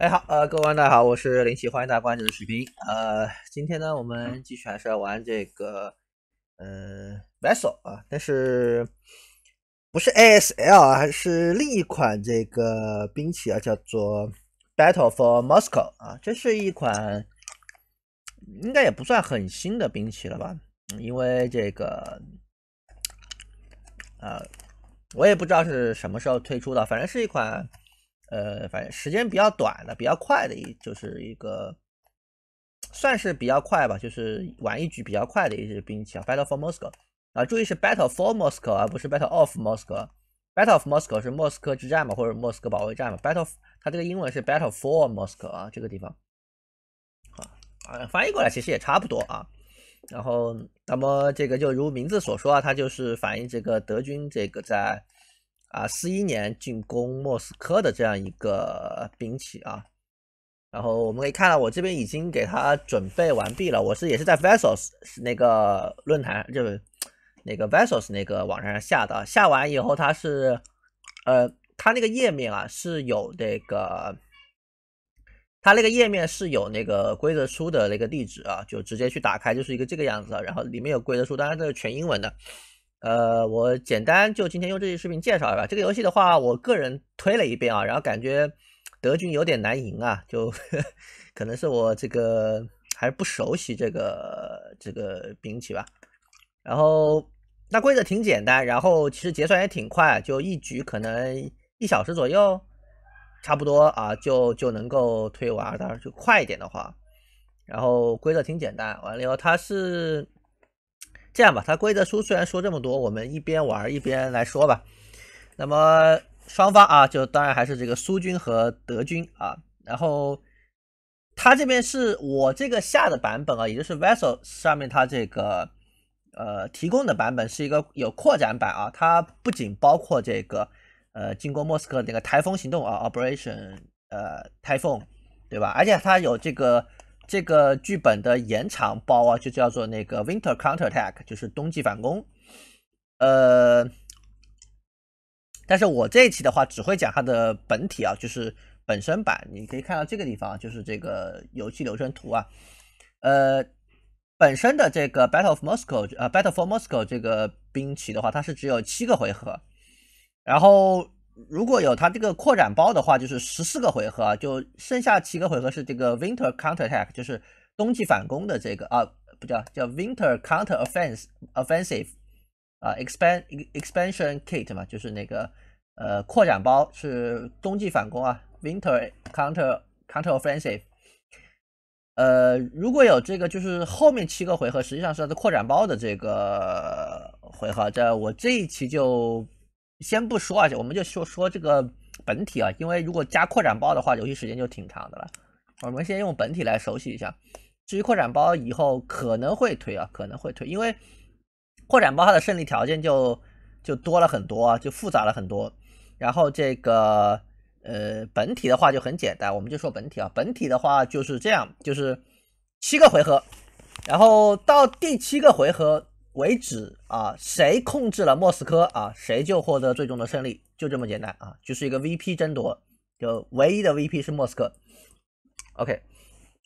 哎好呃，各位玩大家好，我是林奇，欢迎大家关注的视频。呃，今天呢，我们继续还是要玩这个呃 e s s e l 啊，但是不是 ASL 啊，还是另一款这个兵器啊，叫做 Battle for Moscow 啊，这是一款应该也不算很新的兵器了吧？因为这个呃，我也不知道是什么时候推出的，反正是一款。呃，反正时间比较短的，比较快的一，就是一个算是比较快吧，就是玩一局比较快的一支兵器啊，Battle for Moscow 啊，注意是 Battle for Moscow，而不是 Battle of Moscow，Battle of Moscow 是莫斯科之战嘛，或者莫斯科保卫战嘛，Battle 它这个英文是 Battle for Moscow 啊，这个地方啊啊，翻译过来其实也差不多啊，然后那么这个就如名字所说啊，它就是反映这个德军这个在。啊，四一年进攻莫斯科的这样一个兵器啊，然后我们可以看到，我这边已经给它准备完毕了。我是也是在 Vessels 那个论坛，就是那个 Vessels 那个网站上下的。下完以后，它是，呃，它那个页面啊是有那个，它那个页面是有那个规则书的那个地址啊，就直接去打开，就是一个这个样子。然后里面有规则书，当然这是全英文的。呃，我简单就今天用这期视频介绍一下吧。这个游戏的话，我个人推了一遍啊，然后感觉德军有点难赢啊，就 可能是我这个还是不熟悉这个这个兵器吧。然后那规则挺简单，然后其实结算也挺快，就一局可能一小时左右，差不多啊，就就能够推完。当然，就快一点的话，然后规则挺简单。完了以后，它是。这样吧，它规则书虽然说这么多，我们一边玩一边来说吧。那么双方啊，就当然还是这个苏军和德军啊。然后它这边是我这个下的版本啊，也就是 Vessel 上面它这个呃提供的版本是一个有扩展版啊，它不仅包括这个呃经过莫斯科那个台风行动啊 Operation 呃台风对吧？而且它有这个。这个剧本的延长包啊，就叫做那个 Winter Counterattack，就是冬季反攻。呃，但是我这一期的话，只会讲它的本体啊，就是本身版。你可以看到这个地方，就是这个游戏流程图啊。呃，本身的这个 Battle of Moscow，呃 Battle for Moscow 这个兵棋的话，它是只有七个回合，然后。如果有它这个扩展包的话，就是十四个回合，就剩下七个回合是这个 Winter Counterattack，就是冬季反攻的这个啊，不叫叫 Winter Counter Offensive，Offensive，啊，Expand Expansion Kit 嘛，就是那个呃扩展包是冬季反攻啊，Winter Counter Counter Offensive，呃，如果有这个，就是后面七个回合实际上是它的扩展包的这个回合，在我这一期就。先不说啊，我们就说说这个本体啊，因为如果加扩展包的话，游戏时间就挺长的了。我们先用本体来熟悉一下。至于扩展包，以后可能会推啊，可能会推，因为扩展包它的胜利条件就就多了很多啊，就复杂了很多。然后这个呃本体的话就很简单，我们就说本体啊，本体的话就是这样，就是七个回合，然后到第七个回合。为止啊，谁控制了莫斯科啊，谁就获得最终的胜利，就这么简单啊，就是一个 VP 争夺，就唯一的 VP 是莫斯科。OK，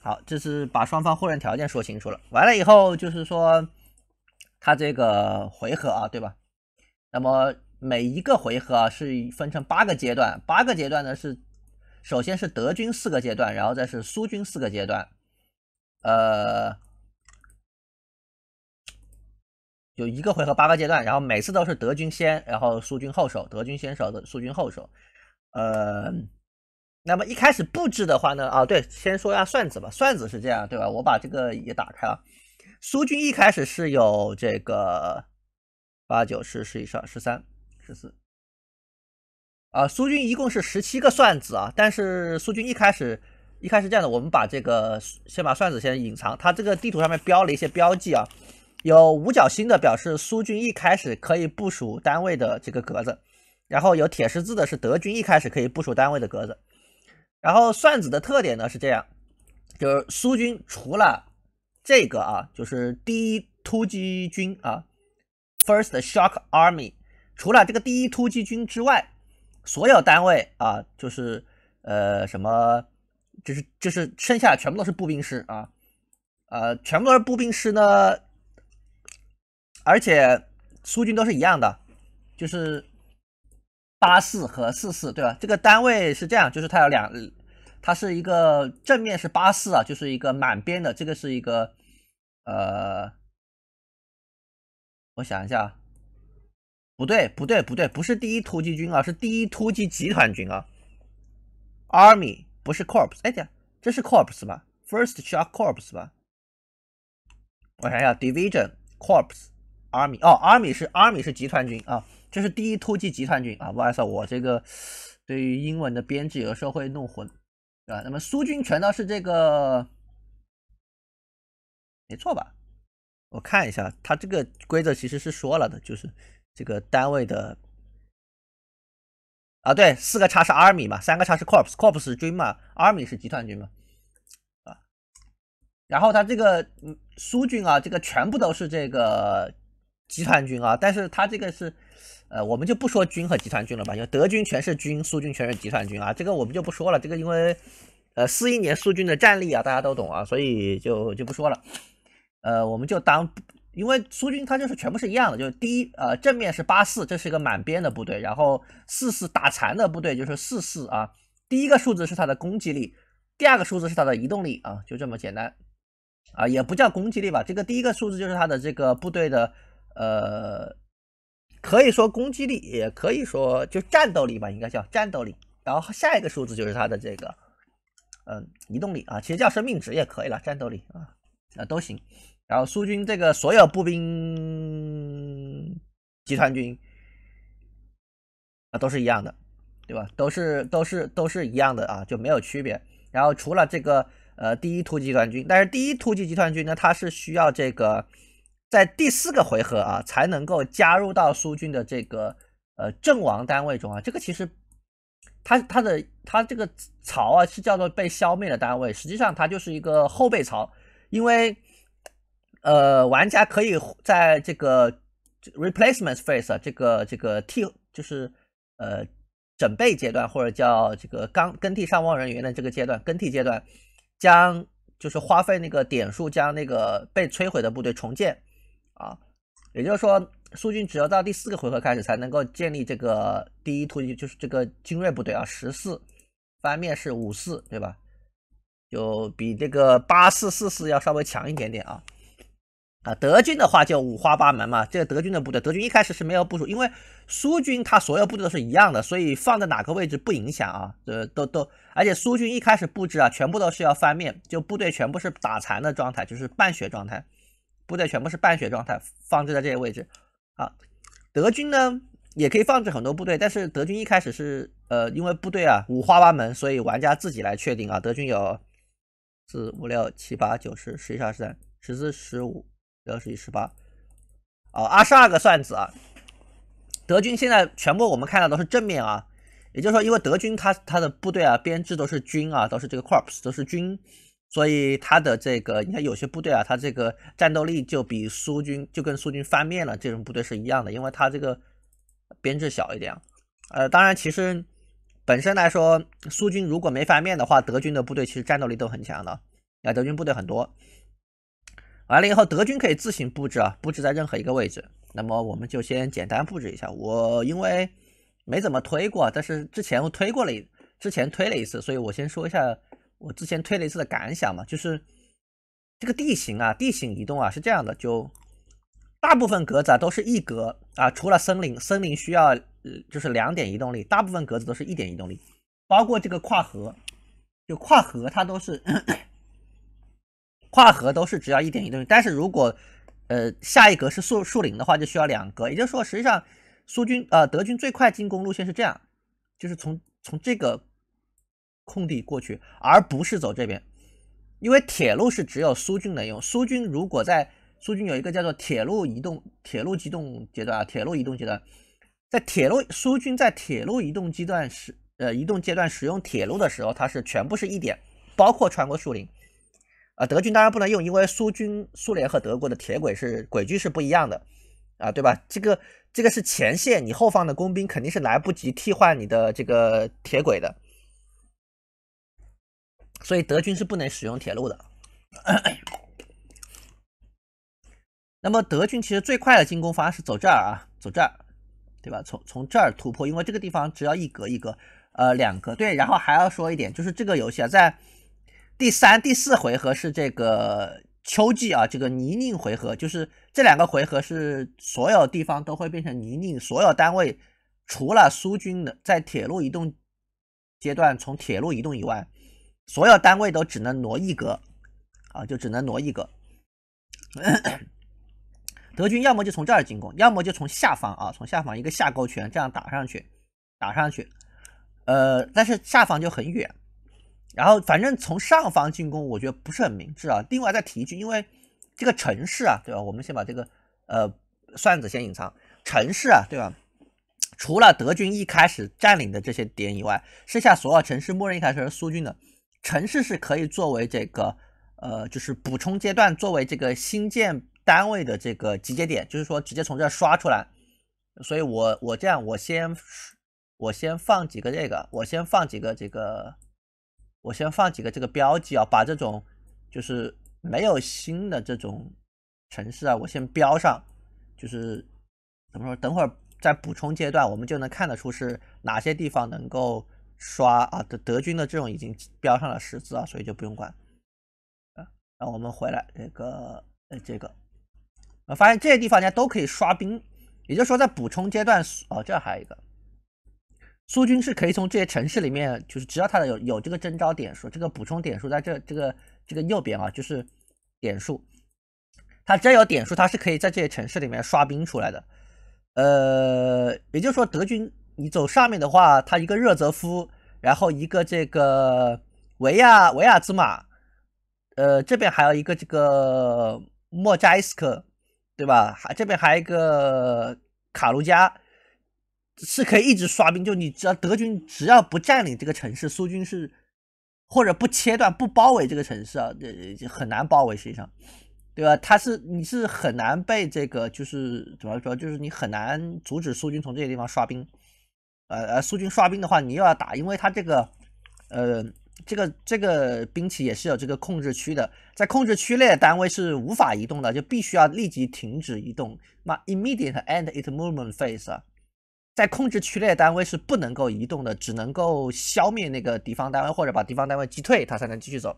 好，这是把双方互认条件说清楚了。完了以后就是说，他这个回合啊，对吧？那么每一个回合啊是分成八个阶段，八个阶段呢是首先是德军四个阶段，然后再是苏军四个阶段，呃。有一个回合八个阶段，然后每次都是德军先，然后苏军后手，德军先手的苏军后手。呃，那么一开始布置的话呢，啊，对，先说一下算子吧。算子是这样，对吧？我把这个也打开了。苏军一开始是有这个八九十十一十二十三十四啊，苏军一共是十七个算子啊。但是苏军一开始一开始这样的，我们把这个先把算子先隐藏。它这个地图上面标了一些标记啊。有五角星的表示苏军一开始可以部署单位的这个格子，然后有铁十字的是德军一开始可以部署单位的格子。然后算子的特点呢是这样，就是苏军除了这个啊，就是第一突击军啊 （First Shock Army），除了这个第一突击军之外，所有单位啊，就是呃什么，就是就是剩下全部都是步兵师啊，呃，全部都是步兵师呢。而且，苏军都是一样的，就是八四和四四，对吧？这个单位是这样，就是它有两，它是一个正面是八四啊，就是一个满编的。这个是一个，呃，我想一下，不对，不对，不对，不是第一突击军啊，是第一突击集团军啊，army 不是 corps，哎呀，这是 corps 吧？First Shock Corps 吧？我想要 d i v i s i o n corps。Army 哦，Army 是 Army 是集团军啊，这是第一突击集团军啊。不好意思，我这个对于英文的编制有时候会弄混啊。那么苏军全都是这个，没错吧？我看一下，他这个规则其实是说了的，就是这个单位的啊，对，四个叉是 Army 嘛，三个叉是 Corps，Corps 是军嘛，Army 是集团军嘛啊。然后他这个嗯，苏军啊，这个全部都是这个。集团军啊，但是他这个是，呃，我们就不说军和集团军了吧，因为德军全是军，苏军全是集团军啊，这个我们就不说了。这个因为，呃，四一年苏军的战力啊，大家都懂啊，所以就就不说了。呃，我们就当，因为苏军他就是全部是一样的，就是第一呃，正面是八四，这是一个满编的部队，然后四四打残的部队就是四四啊，第一个数字是它的攻击力，第二个数字是它的移动力啊，就这么简单，啊，也不叫攻击力吧，这个第一个数字就是它的这个部队的。呃，可以说攻击力，也可以说就战斗力吧，应该叫战斗力。然后下一个数字就是它的这个，嗯，移动力啊，其实叫生命值也可以了，战斗力啊，啊都行。然后苏军这个所有步兵集团军啊都是一样的，对吧？都是都是都是一样的啊，就没有区别。然后除了这个呃第一突击集团军，但是第一突击集团军呢，它是需要这个。在第四个回合啊，才能够加入到苏军的这个呃阵亡单位中啊。这个其实，他他的他这个槽啊是叫做被消灭的单位，实际上它就是一个后备槽，因为呃，玩家可以在这个 replacement phase 这个这个替就是呃准备阶段或者叫这个刚更替伤亡人员的这个阶段更替阶段，将就是花费那个点数将那个被摧毁的部队重建。啊，也就是说，苏军只有到第四个回合开始才能够建立这个第一突击，就是这个精锐部队啊，十四翻面是五四，对吧？就比这个八四四四要稍微强一点点啊。啊，德军的话就五花八门嘛，这个德军的部队，德军一开始是没有部署，因为苏军他所有部队都是一样的，所以放在哪个位置不影响啊，呃，都都，而且苏军一开始布置啊，全部都是要翻面，就部队全部是打残的状态，就是半血状态。部队全部是半血状态，放置在这些位置。啊，德军呢也可以放置很多部队，但是德军一开始是呃，因为部队啊五花八门，所以玩家自己来确定啊。德军有四、五、六、七、八、九、十、十一、十二、十三、十四、十五、六、十七、十八，哦，二十二个算子啊。德军现在全部我们看到都是正面啊，也就是说，因为德军他他的部队啊编制都是军啊，都是这个 corps 都是军。所以他的这个，你看有些部队啊，他这个战斗力就比苏军就跟苏军翻面了这种部队是一样的，因为他这个编制小一点。呃，当然，其实本身来说，苏军如果没翻面的话，德军的部队其实战斗力都很强的。啊，德军部队很多。完了以后，德军可以自行布置啊，布置在任何一个位置。那么我们就先简单布置一下。我因为没怎么推过，但是之前我推过了一，之前推了一次，所以我先说一下。我之前推了一次的感想嘛，就是这个地形啊，地形移动啊是这样的，就大部分格子啊都是一格啊，除了森林，森林需要就是两点移动力，大部分格子都是一点移动力，包括这个跨河，就跨河它都是跨河都是只要一点移动力，但是如果呃下一格是树树林的话就需要两格，也就是说实际上苏军呃德军最快进攻路线是这样，就是从从这个。空地过去，而不是走这边，因为铁路是只有苏军能用。苏军如果在苏军有一个叫做铁路移动、铁路机动阶段啊，铁路移动阶段，在铁路苏军在铁路移动阶段使呃移动阶段使用铁路的时候，它是全部是一点，包括穿过树林啊。德军当然不能用，因为苏军苏联和德国的铁轨是轨距是不一样的啊，对吧？这个这个是前线，你后方的工兵肯定是来不及替换你的这个铁轨的。所以德军是不能使用铁路的。那么德军其实最快的进攻方是走这儿啊，走这儿，对吧？从从这儿突破，因为这个地方只要一格一格，呃，两格。对，然后还要说一点，就是这个游戏啊，在第三、第四回合是这个秋季啊，这个泥泞回合，就是这两个回合是所有地方都会变成泥泞，所有单位除了苏军的在铁路移动阶段从铁路移动以外。所有单位都只能挪一格，啊，就只能挪一格。德军要么就从这儿进攻，要么就从下方啊，从下方一个下勾拳这样打上去，打上去。呃，但是下方就很远，然后反正从上方进攻，我觉得不是很明智啊。另外再提一句，因为这个城市啊，对吧？我们先把这个呃算子先隐藏。城市啊，对吧？除了德军一开始占领的这些点以外，剩下所有城市默认一开始是苏军的。城市是可以作为这个，呃，就是补充阶段作为这个新建单位的这个集结点，就是说直接从这刷出来。所以我我这样，我先我先放几个这个，我先放几个这个，我先放几个这个标记啊，把这种就是没有新的这种城市啊，我先标上，就是怎么说，等会儿在补充阶段我们就能看得出是哪些地方能够。刷啊，德德军的这种已经标上了十字啊，所以就不用管啊。然后我们回来这个呃这个我发现这些地方人家都可以刷兵，也就是说在补充阶段哦，这还有一个苏军是可以从这些城市里面，就是只要他的有有这个征招点数，这个补充点数在这这个这个右边啊，就是点数，他只要有点数，他是可以在这些城市里面刷兵出来的。呃，也就是说德军。你走上面的话，它一个热泽夫，然后一个这个维亚维亚兹马，呃，这边还有一个这个莫扎伊斯克，对吧？还这边还有一个卡卢加，是可以一直刷兵。就你只要德军只要不占领这个城市，苏军是或者不切断、不包围这个城市啊，这很难包围，实际上，对吧？他是你是很难被这个，就是主要主要就是你很难阻止苏军从这个地方刷兵。呃，苏军刷兵的话，你又要打，因为它这个，呃，这个这个兵器也是有这个控制区的，在控制区内的单位是无法移动的，就必须要立即停止移动，那 i m m e d i a t e end its movement phase。在控制区内的单位是不能够移动的，只能够消灭那个敌方单位或者把敌方单位击退，它才能继续走，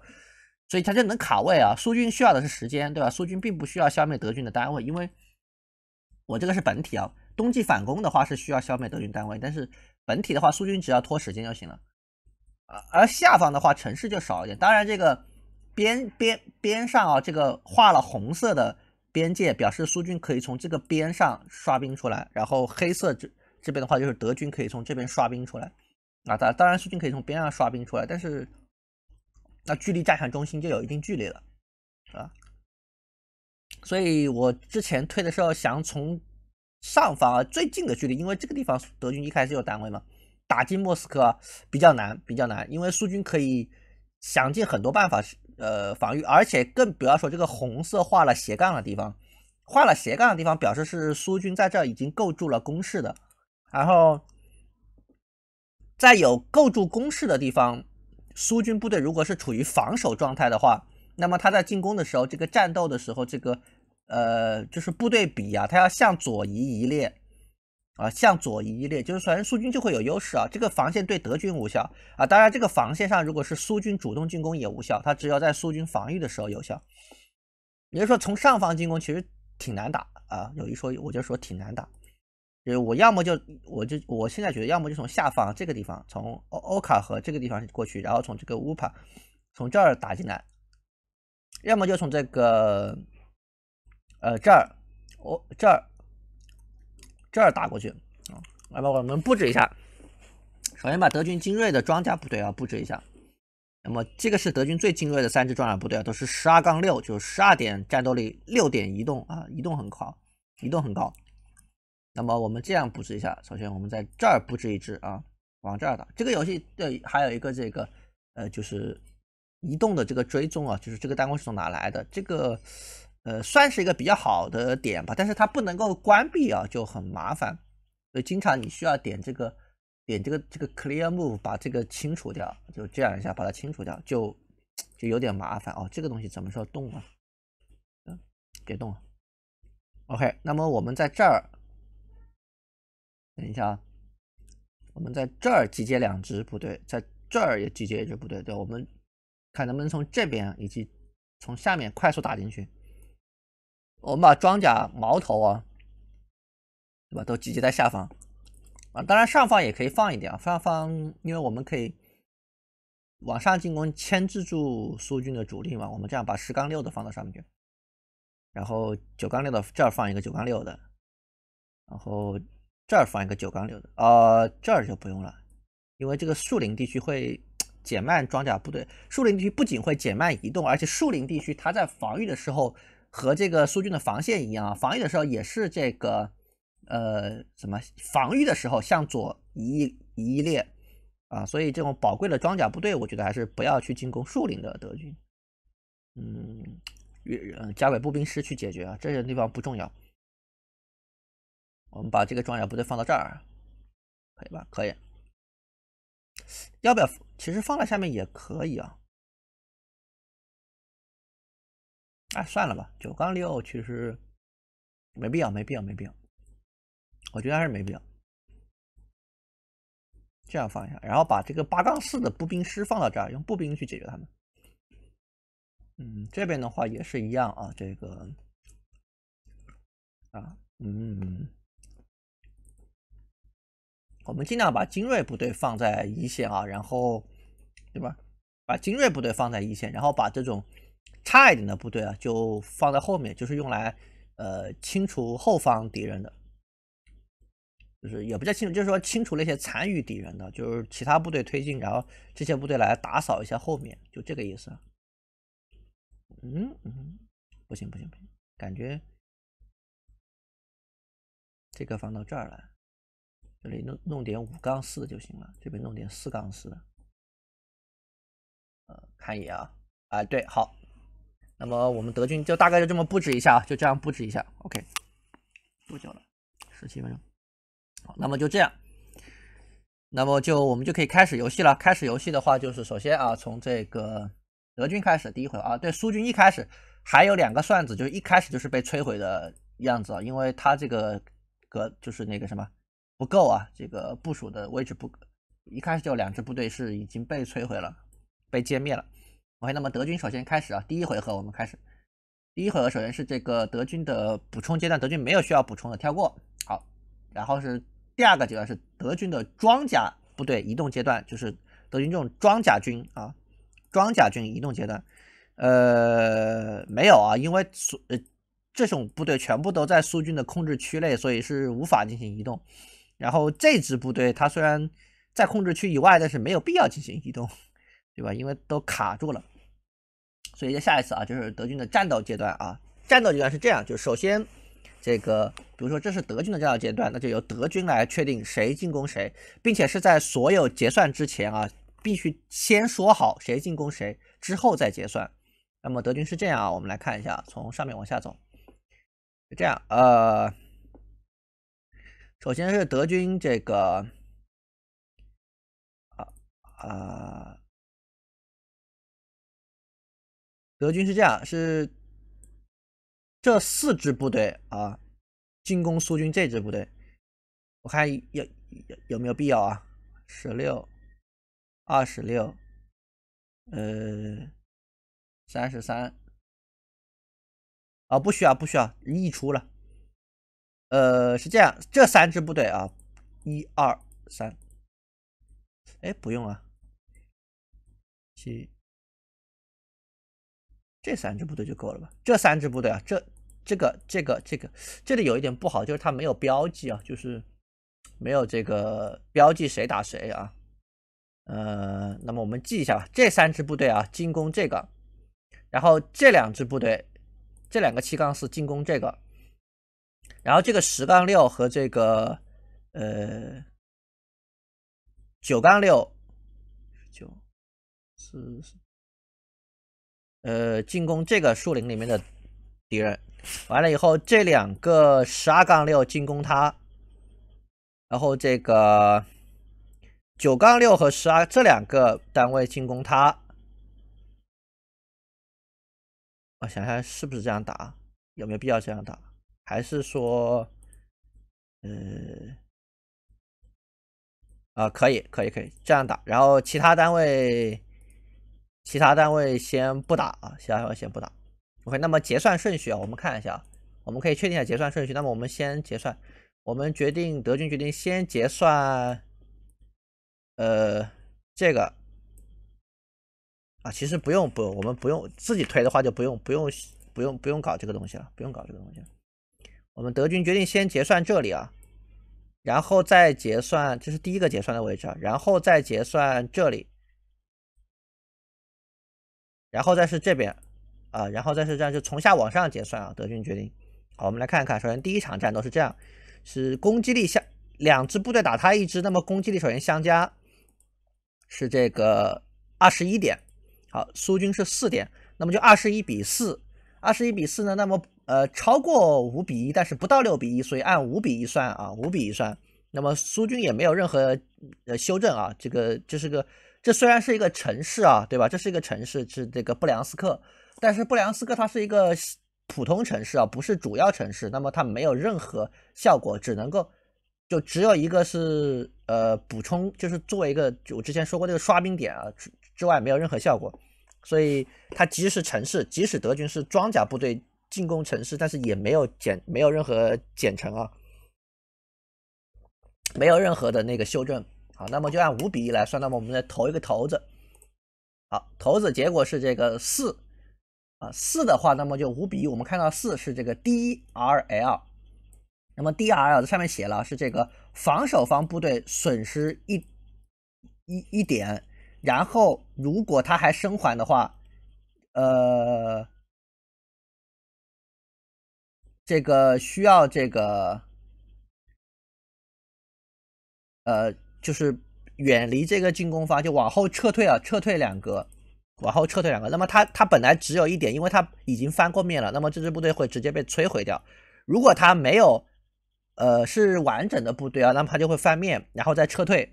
所以它就能卡位啊。苏军需要的是时间，对吧？苏军并不需要消灭德军的单位，因为我这个是本体啊。冬季反攻的话是需要消灭德军单位，但是本体的话苏军只要拖时间就行了。而下方的话城市就少一点。当然这个边边边上啊，这个画了红色的边界表示苏军可以从这个边上刷兵出来，然后黑色这这边的话就是德军可以从这边刷兵出来。啊，当当然苏军可以从边上刷兵出来，但是那距离战场中心就有一定距离了啊。所以我之前推的时候想从上方啊，最近的距离，因为这个地方德军一开始有单位嘛，打进莫斯科比较难，比较难，因为苏军可以想尽很多办法，呃，防御，而且更不要说这个红色画了斜杠的地方，画了斜杠的地方表示是苏军在这已经构筑了工事的，然后在有构筑工事的地方，苏军部队如果是处于防守状态的话，那么他在进攻的时候，这个战斗的时候，这个。呃，就是部队比啊，他要向左移一列啊，向左移一列，就是反正苏军就会有优势啊。这个防线对德军无效啊。当然，这个防线上如果是苏军主动进攻也无效，他只有在苏军防御的时候有效。也就是说，从上方进攻其实挺难打啊。有一说，我就说挺难打。就我要么就我就我现在觉得，要么就从下方这个地方，从欧欧卡河这个地方过去，然后从这个乌帕从这儿打进来，要么就从这个。呃，这儿，我这儿，这儿打过去啊！来吧，我们布置一下。首先把德军精锐的装甲部队要布置一下。那么，这个是德军最精锐的三支装甲部队啊，都是十二杠六，就十二点战斗力，六点移动啊，移动很快，移动很高。那么我们这样布置一下，首先我们在这儿布置一支啊，往这儿打。这个游戏对，还有一个这个，呃，就是移动的这个追踪啊，就是这个弹弓是从哪来的？这个。呃，算是一个比较好的点吧，但是它不能够关闭啊，就很麻烦，所以经常你需要点这个，点这个这个 clear move，把这个清除掉，就这样一下把它清除掉，就就有点麻烦哦。这个东西怎么说动啊？嗯，别动啊。OK，那么我们在这儿，等一下啊，我们在这儿集结两支部队，在这儿也集结一支部队，对，我们看能不能从这边以及从下面快速打进去。我们把装甲矛头啊，对吧，都集结在下方啊。当然，上方也可以放一点啊。上方，因为我们可以往上进攻，牵制住苏军的主力嘛。我们这样把十杠六的放到上面去，然后九杠六的这儿放一个九杠六的，然后这儿放一个九杠六的。呃，这儿就不用了，因为这个树林地区会减慢装甲部队。树林地区不仅会减慢移动，而且树林地区它在防御的时候。和这个苏军的防线一样啊，防御的时候也是这个，呃，什么防御的时候向左移移一列啊，所以这种宝贵的装甲部队，我觉得还是不要去进攻树林的德军，嗯，与加维步兵师去解决啊，这些地方不重要。我们把这个装甲部队放到这儿，可以吧？可以，要不要？其实放在下面也可以啊。哎，算了吧，九杠六其实没必要，没必要，没必要。我觉得还是没必要。这样放一下，然后把这个八杠四的步兵师放到这儿，用步兵去解决他们。嗯，这边的话也是一样啊，这个，啊，嗯，我们尽量把精锐部队放在一线啊，然后，对吧？把精锐部队放在一线，然后把这种。差一点的部队啊，就放在后面，就是用来，呃，清除后方敌人的，就是也不叫清除，就是说清除那些残余敌人的，就是其他部队推进，然后这些部队来打扫一下后面，就这个意思。嗯嗯，不行不行不行，感觉这个放到这儿来，这里弄弄点五杠四就行了，这边弄点四杠四呃，看一眼啊啊，对，好。那么我们德军就大概就这么布置一下啊，就这样布置一下。OK，多久了？十七分钟。好，那么就这样。那么就我们就可以开始游戏了。开始游戏的话，就是首先啊，从这个德军开始第一回啊，对苏军一开始还有两个算子，就是一开始就是被摧毁的样子啊，因为他这个格就是那个什么不够啊，这个部署的位置不，一开始就两支部队是已经被摧毁了，被歼灭了。OK，那么德军首先开始啊，第一回合我们开始。第一回合首先是这个德军的补充阶段，德军没有需要补充的，跳过。好，然后是第二个阶段是德军的装甲部队移动阶段，就是德军这种装甲军啊，装甲军移动阶段。呃，没有啊，因为苏呃这种部队全部都在苏军的控制区内，所以是无法进行移动。然后这支部队它虽然在控制区以外，但是没有必要进行移动。对吧？因为都卡住了，所以在下一次啊，就是德军的战斗阶段啊，战斗阶段是这样：就首先，这个比如说这是德军的战斗阶段，那就由德军来确定谁进攻谁，并且是在所有结算之前啊，必须先说好谁进攻谁，之后再结算。那么德军是这样啊，我们来看一下，从上面往下走，就这样。呃，首先是德军这个，啊啊。德军是这样，是这四支部队啊进攻苏军这支部队，我看有有没有必要啊？十六二十六，呃三十三啊不需要不需要溢出了，呃是这样，这三支部队啊一二三，哎不用啊七。这三支部队就够了吧？这三支部队啊，这这个这个这个，这里有一点不好，就是它没有标记啊，就是没有这个标记谁打谁啊。呃，那么我们记一下吧，这三支部队啊，进攻这个，然后这两支部队，这两个七杠四进攻这个，然后这个十杠六和这个呃九杠六，九，四四。呃，进攻这个树林里面的敌人，完了以后，这两个十二杠六进攻他，然后这个九杠六和十二这两个单位进攻他。我想想是不是这样打，有没有必要这样打？还是说，呃，啊，可以，可以，可以这样打，然后其他单位。其他单位先不打啊，其他单位先不打。OK，那么结算顺序啊，我们看一下我们可以确定一下结算顺序。那么我们先结算，我们决定德军决定先结算，呃，这个啊，其实不用不，我们不用自己推的话就不用不用不用不用搞这个东西了，不用搞这个东西了。我们德军决定先结算这里啊，然后再结算，这是第一个结算的位置，啊，然后再结算这里。然后再是这边，啊，然后再是这样，就从下往上结算啊。德军决定，好，我们来看一看。首先第一场战斗是这样，是攻击力相两支部队打他一支，那么攻击力首先相加是这个二十一点。好，苏军是四点，那么就二十一比四，二十一比四呢？那么呃超过五比一，但是不到六比一，所以按五比一算啊，五比一算。那么苏军也没有任何呃修正啊，这个这是个。这虽然是一个城市啊，对吧？这是一个城市，是这个布良斯克，但是布良斯克它是一个普通城市啊，不是主要城市，那么它没有任何效果，只能够就只有一个是呃补充，就是做一个我之前说过这个刷兵点啊之外没有任何效果，所以它即使城市，即使德军是装甲部队进攻城市，但是也没有减，没有任何减成啊，没有任何的那个修正。好，那么就按五比一来算。那么我们再投一个骰子，好，骰子结果是这个四，啊，四的话，那么就五比一。我们看到四是这个 DRL，那么 DRL 这上面写了是这个防守方部队损失一，一一点，然后如果他还生还的话，呃，这个需要这个，呃。就是远离这个进攻方，就往后撤退啊，撤退两格，往后撤退两格。那么他他本来只有一点，因为他已经翻过面了，那么这支部队会直接被摧毁掉。如果他没有，呃，是完整的部队啊，那么他就会翻面，然后再撤退。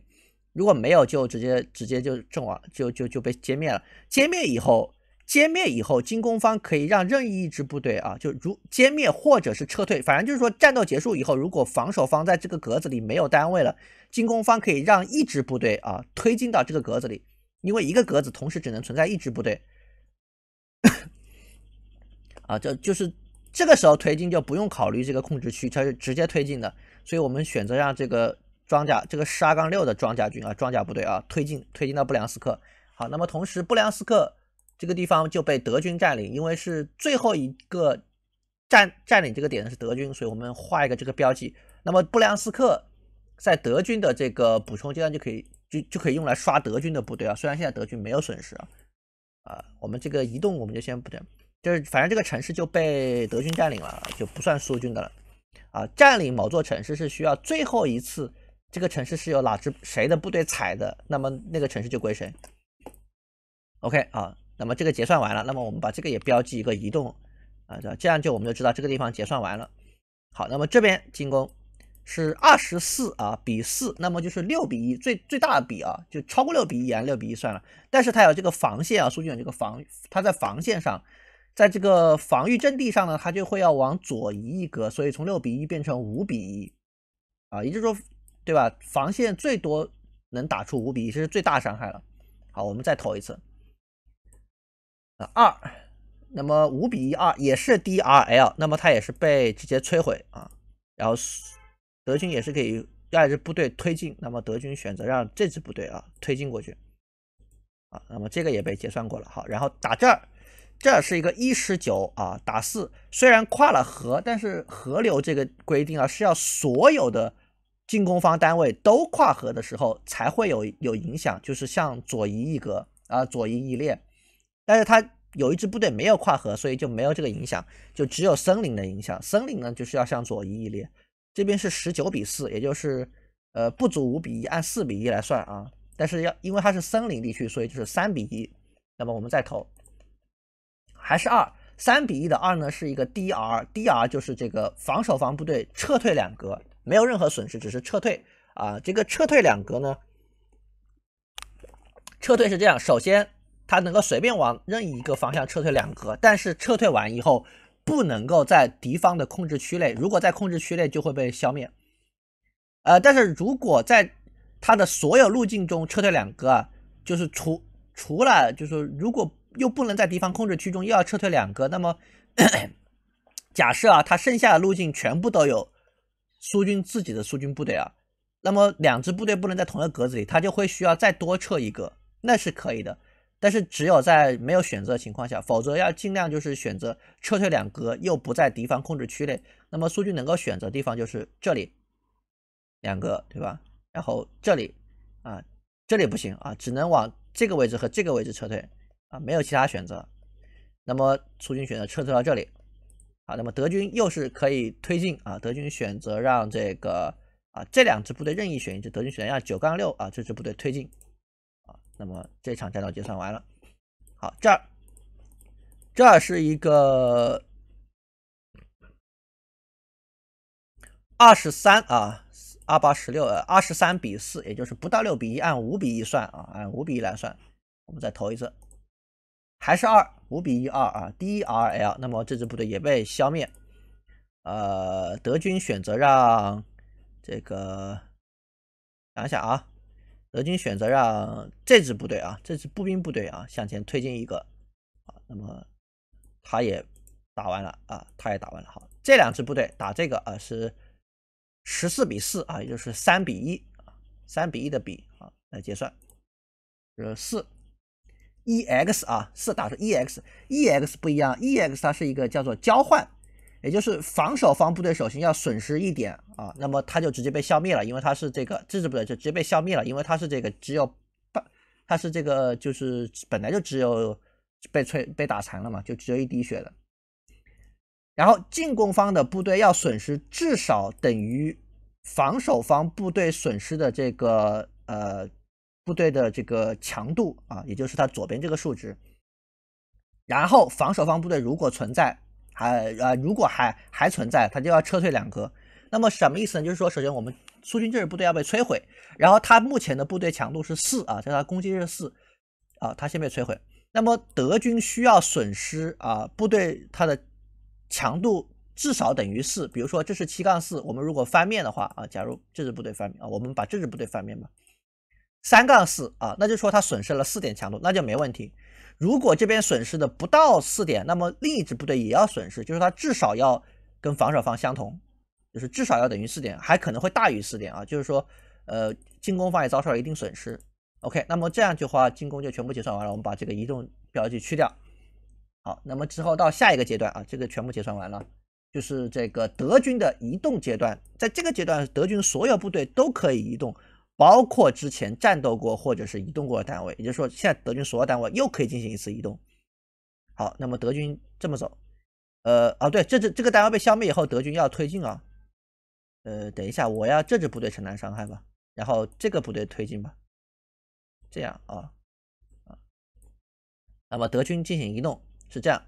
如果没有，就直接直接就阵亡，就就就被歼灭了。歼灭以后，歼灭以后，进攻方可以让任意一支部队啊，就如歼灭或者是撤退，反正就是说战斗结束以后，如果防守方在这个格子里没有单位了。进攻方可以让一支部队啊推进到这个格子里，因为一个格子同时只能存在一支部队，啊，这就是这个时候推进就不用考虑这个控制区，它是直接推进的。所以，我们选择让这个装甲，这个十二杠六的装甲军啊，装甲部队啊推进推进到布良斯克。好，那么同时，布良斯克这个地方就被德军占领，因为是最后一个占占领这个点的是德军，所以我们画一个这个标记。那么，布良斯克。在德军的这个补充阶段就可以就就可以用来刷德军的部队啊，虽然现在德军没有损失啊，啊，我们这个移动我们就先不等，就是反正这个城市就被德军占领了，就不算苏军的了啊。占领某座城市是需要最后一次这个城市是由哪支谁的部队踩的，那么那个城市就归谁。OK 啊，那么这个结算完了，那么我们把这个也标记一个移动啊，这样就我们就知道这个地方结算完了。好，那么这边进攻。是二十四啊，比四，那么就是六比一，最最大的比啊，就超过六比一啊，六比一算了。但是它有这个防线啊，苏军这个防，它在防线上，在这个防御阵地上呢，它就会要往左移一格，所以从六比一变成五比一，啊，也就是说，对吧？防线最多能打出五比一，这是最大伤害了。好，我们再投一次，啊，二，那么五比一二也是 D R L，那么它也是被直接摧毁啊，然后是。德军也是可以让二支部队推进，那么德军选择让这支部队啊推进过去，啊，那么这个也被结算过了。好，然后打这儿，这是一个一十九啊，打四，虽然跨了河，但是河流这个规定啊是要所有的进攻方单位都跨河的时候才会有有影响，就是向左移一格啊，左移一列。但是他有一支部队没有跨河，所以就没有这个影响，就只有森林的影响。森林呢，就是要向左移一列。这边是十九比四，也就是，呃，不足五比一，按四比一来算啊。但是要，因为它是森林地区，所以就是三比一。那么我们再投，还是二三比一的二呢？是一个 D R D R，就是这个防守方部队撤退两格，没有任何损失，只是撤退啊。这个撤退两格呢，撤退是这样，首先他能够随便往任意一个方向撤退两格，但是撤退完以后。不能够在敌方的控制区内，如果在控制区内就会被消灭。呃，但是如果在它的所有路径中撤退两个，就是除除了，就是如果又不能在敌方控制区中又要撤退两个，那么 假设啊，它剩下的路径全部都有苏军自己的苏军部队啊，那么两支部队不能在同一个格子里，他就会需要再多撤一个，那是可以的。但是只有在没有选择的情况下，否则要尽量就是选择撤退两格，又不在敌方控制区内。那么苏军能够选择地方就是这里两个，对吧？然后这里啊，这里不行啊，只能往这个位置和这个位置撤退啊，没有其他选择。那么苏军选择撤退到这里，好，那么德军又是可以推进啊，德军选择让这个啊这两支部队任意选一支，德军选择让九杠六啊这支部队推进。那么这场战斗结算完了，好，这这是一个二十三啊，二八十六呃，二十三比四，也就是不到六比一，按五比一算啊，按五比一来算，我们再投一次，还是二五比一二啊，D R L，那么这支部队也被消灭，呃，德军选择让这个想一想啊，俄军选择让这支部队啊，这支步兵部队啊向前推进一个啊，那么他也打完了啊，他也打完了。好，这两支部队打这个啊是十四比四啊，也就是三比一啊，三比一的比啊来结算，呃四 e x 啊，四打出 e x e x 不一样，e x 它是一个叫做交换。也就是防守方部队首先要损失一点啊，那么他就直接被消灭了，因为他是这个这支部队就直接被消灭了，因为他是这个只有半，他是这个就是本来就只有被摧被打残了嘛，就只有一滴血的。然后进攻方的部队要损失至少等于防守方部队损失的这个呃部队的这个强度啊，也就是它左边这个数值。然后防守方部队如果存在。还呃，如果还还存在，他就要撤退两格，那么什么意思呢？就是说，首先我们苏军这支部队要被摧毁，然后他目前的部队强度是四啊，以他攻击是四啊，他先被摧毁。那么德军需要损失啊部队，他的强度至少等于四。比如说这是七杠四，我们如果翻面的话啊，假如这支部队翻面啊，我们把这支部队翻面吧，三杠四啊，那就说他损失了四点强度，那就没问题。如果这边损失的不到四点，那么另一支部队也要损失，就是它至少要跟防守方相同，就是至少要等于四点，还可能会大于四点啊，就是说，呃，进攻方也遭受了一定损失。OK，那么这样的话，进攻就全部结算完了，我们把这个移动标记去掉。好，那么之后到下一个阶段啊，这个全部结算完了，就是这个德军的移动阶段，在这个阶段，德军所有部队都可以移动。包括之前战斗过或者是移动过的单位，也就是说，现在德军所有单位又可以进行一次移动。好，那么德军这么走，呃，哦，对，这支这个单位被消灭以后，德军要推进啊。呃，等一下，我要这支部队承担伤害吧，然后这个部队推进吧。这样啊，啊，那么德军进行移动是这样，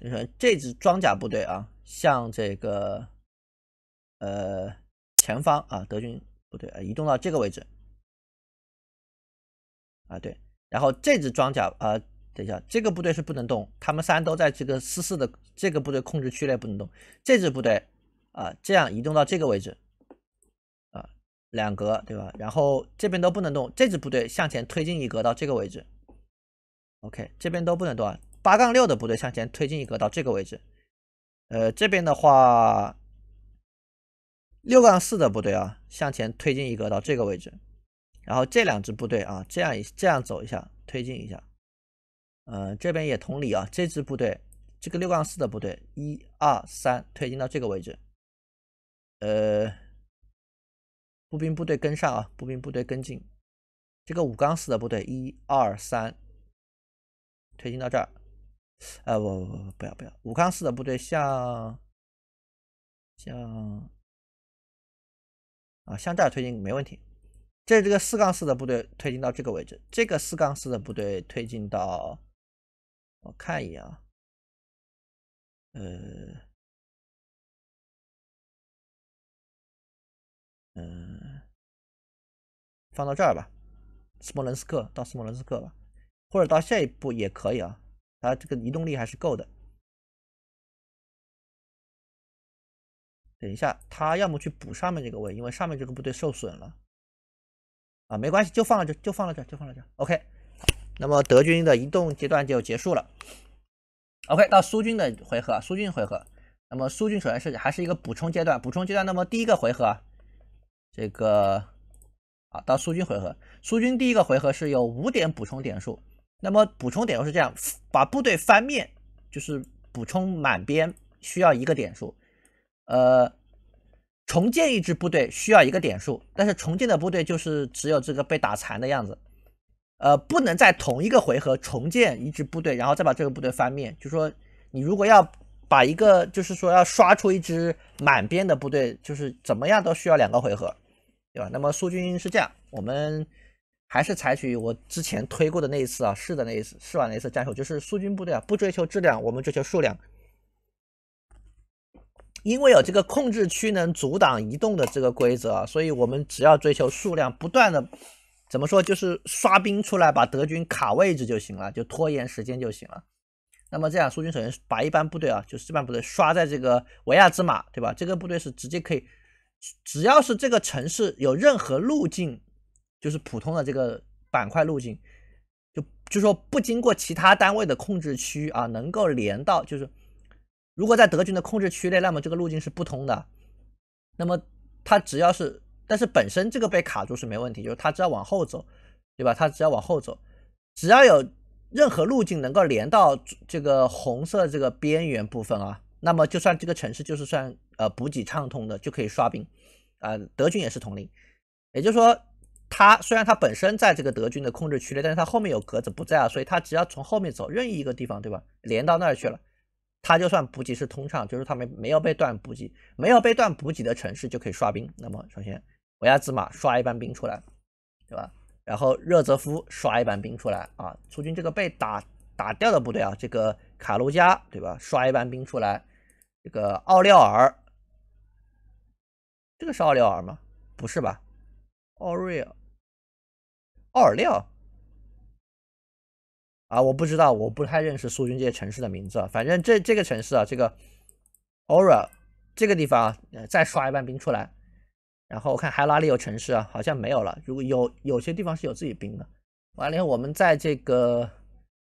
于说这支装甲部队啊，向这个呃前方啊，德军。对，移动到这个位置啊，对，然后这只装甲，呃，等一下，这个部队是不能动，他们三都在这个四四的这个部队控制区内不能动。这支部队啊，这样移动到这个位置啊，两格，对吧？然后这边都不能动，这支部队向前推进一格到这个位置。OK，这边都不能动，八杠六的部队向前推进一格到这个位置。呃，这边的话。六杠四的部队啊，向前推进一个到这个位置，然后这两支部队啊，这样一这样走一下，推进一下。呃，这边也同理啊，这支部队，这个六杠四的部队，一二三，推进到这个位置。呃，步兵部队跟上啊，步兵部队跟进。这个五杠四的部队，一二三，推进到这儿。呃，不不不，不要不要，五杠四的部队向向。啊，向这儿推进没问题。这这个四杠四的部队推进到这个位置，这个四杠四的部队推进到，我看一眼啊，呃，呃，放到这儿吧，斯摩伦斯克到斯摩伦斯克吧，或者到下一步也可以啊，它这个移动力还是够的。等一下，他要么去补上面这个位，因为上面这个部队受损了。啊，没关系，就放了这，就放了这，就放了这。OK，那么德军的移动阶段就结束了。OK，到苏军的回合，苏军回合。那么苏军首先是还是一个补充阶段，补充阶段。那么第一个回合，这个啊，到苏军回合，苏军第一个回合是有五点补充点数。那么补充点数是这样，把部队翻面，就是补充满编需要一个点数。呃，重建一支部队需要一个点数，但是重建的部队就是只有这个被打残的样子，呃，不能在同一个回合重建一支部队，然后再把这个部队翻面。就说你如果要把一个，就是说要刷出一支满编的部队，就是怎么样都需要两个回合，对吧？那么苏军是这样，我们还是采取我之前推过的那一次啊，试的那一次试完那一次战术，就是苏军部队啊不追求质量，我们追求数量。因为有这个控制区能阻挡移动的这个规则，所以我们只要追求数量，不断的怎么说，就是刷兵出来把德军卡位置就行了，就拖延时间就行了。那么这样，苏军首先把一般部队啊，就是这般部队刷在这个维亚兹马，对吧？这个部队是直接可以，只要是这个城市有任何路径，就是普通的这个板块路径，就就说不经过其他单位的控制区啊，能够连到就是。如果在德军的控制区内，那么这个路径是不通的。那么，它只要是，但是本身这个被卡住是没问题，就是它只要往后走，对吧？它只要往后走，只要有任何路径能够连到这个红色这个边缘部分啊，那么就算这个城市就是算呃补给畅通的，就可以刷兵，啊，德军也是同理。也就是说，它虽然它本身在这个德军的控制区内，但是它后面有格子不在啊，所以它只要从后面走任意一个地方，对吧？连到那儿去了。他就算补给是通畅，就是他没没有被断补给，没有被断补给的城市就可以刷兵。那么首先，维亚兹马刷一班兵出来，对吧？然后热泽夫刷一班兵出来啊。出军这个被打打掉的部队啊，这个卡卢加对吧？刷一班兵出来。这个奥廖尔，这个是奥廖尔吗？不是吧？奥瑞，奥尔廖。啊，我不知道，我不太认识苏军这些城市的名字。反正这这个城市啊，这个 Ora 这个地方啊，呃，再刷一半兵出来。然后我看还哪里有城市啊？好像没有了。如果有有些地方是有自己兵的。完了以后，我们在这个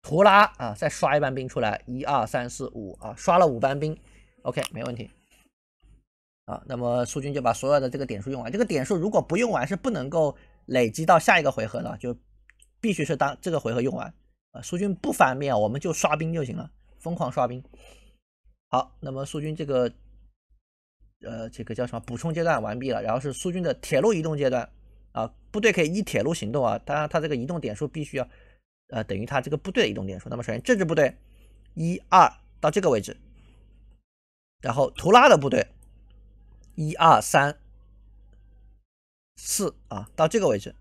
图拉啊，再刷一半兵出来。一二三四五啊，刷了五班兵。OK，没问题。啊，那么苏军就把所有的这个点数用完。这个点数如果不用完是不能够累积到下一个回合的，就必须是当这个回合用完。啊，苏军不反面，我们就刷兵就行了，疯狂刷兵。好，那么苏军这个，呃，这个叫什么？补充阶段完毕了，然后是苏军的铁路移动阶段啊，部队可以依铁路行动啊，当然它这个移动点数必须要，呃，等于它这个部队的移动点数。那么首先这支部队，一二到这个位置，然后图拉的部队，一二三四啊，到这个位置，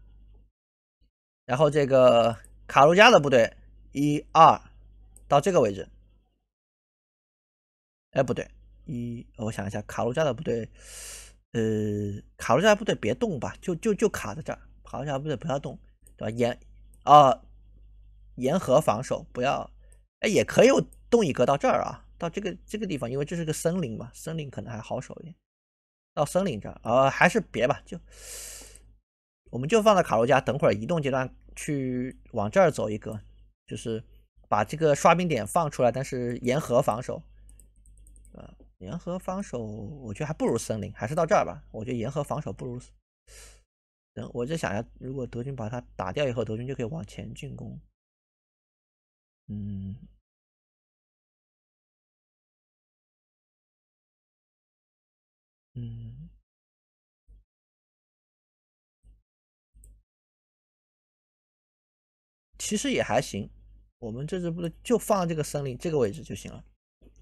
然后这个卡卢加的部队。一二到这个位置，哎，不对，一，我想一下，卡路加的不对，呃，卡路加不对，别动吧，就就就卡在这儿，卡路加不对，不要动，对吧？沿，啊，沿河防守，不要，哎，也可以动一个到这儿啊，到这个这个地方，因为这是个森林嘛，森林可能还好守一点，到森林这儿，啊，还是别吧，就，我们就放在卡路加，等会儿移动阶段去往这儿走一个。就是把这个刷兵点放出来，但是沿河防守，啊，沿河防守，我觉得还不如森林，还是到这儿吧。我觉得沿河防守不如，等，我就想要，如果德军把它打掉以后，德军就可以往前进攻。嗯，嗯，其实也还行。我们这支部队就放这个森林这个位置就行了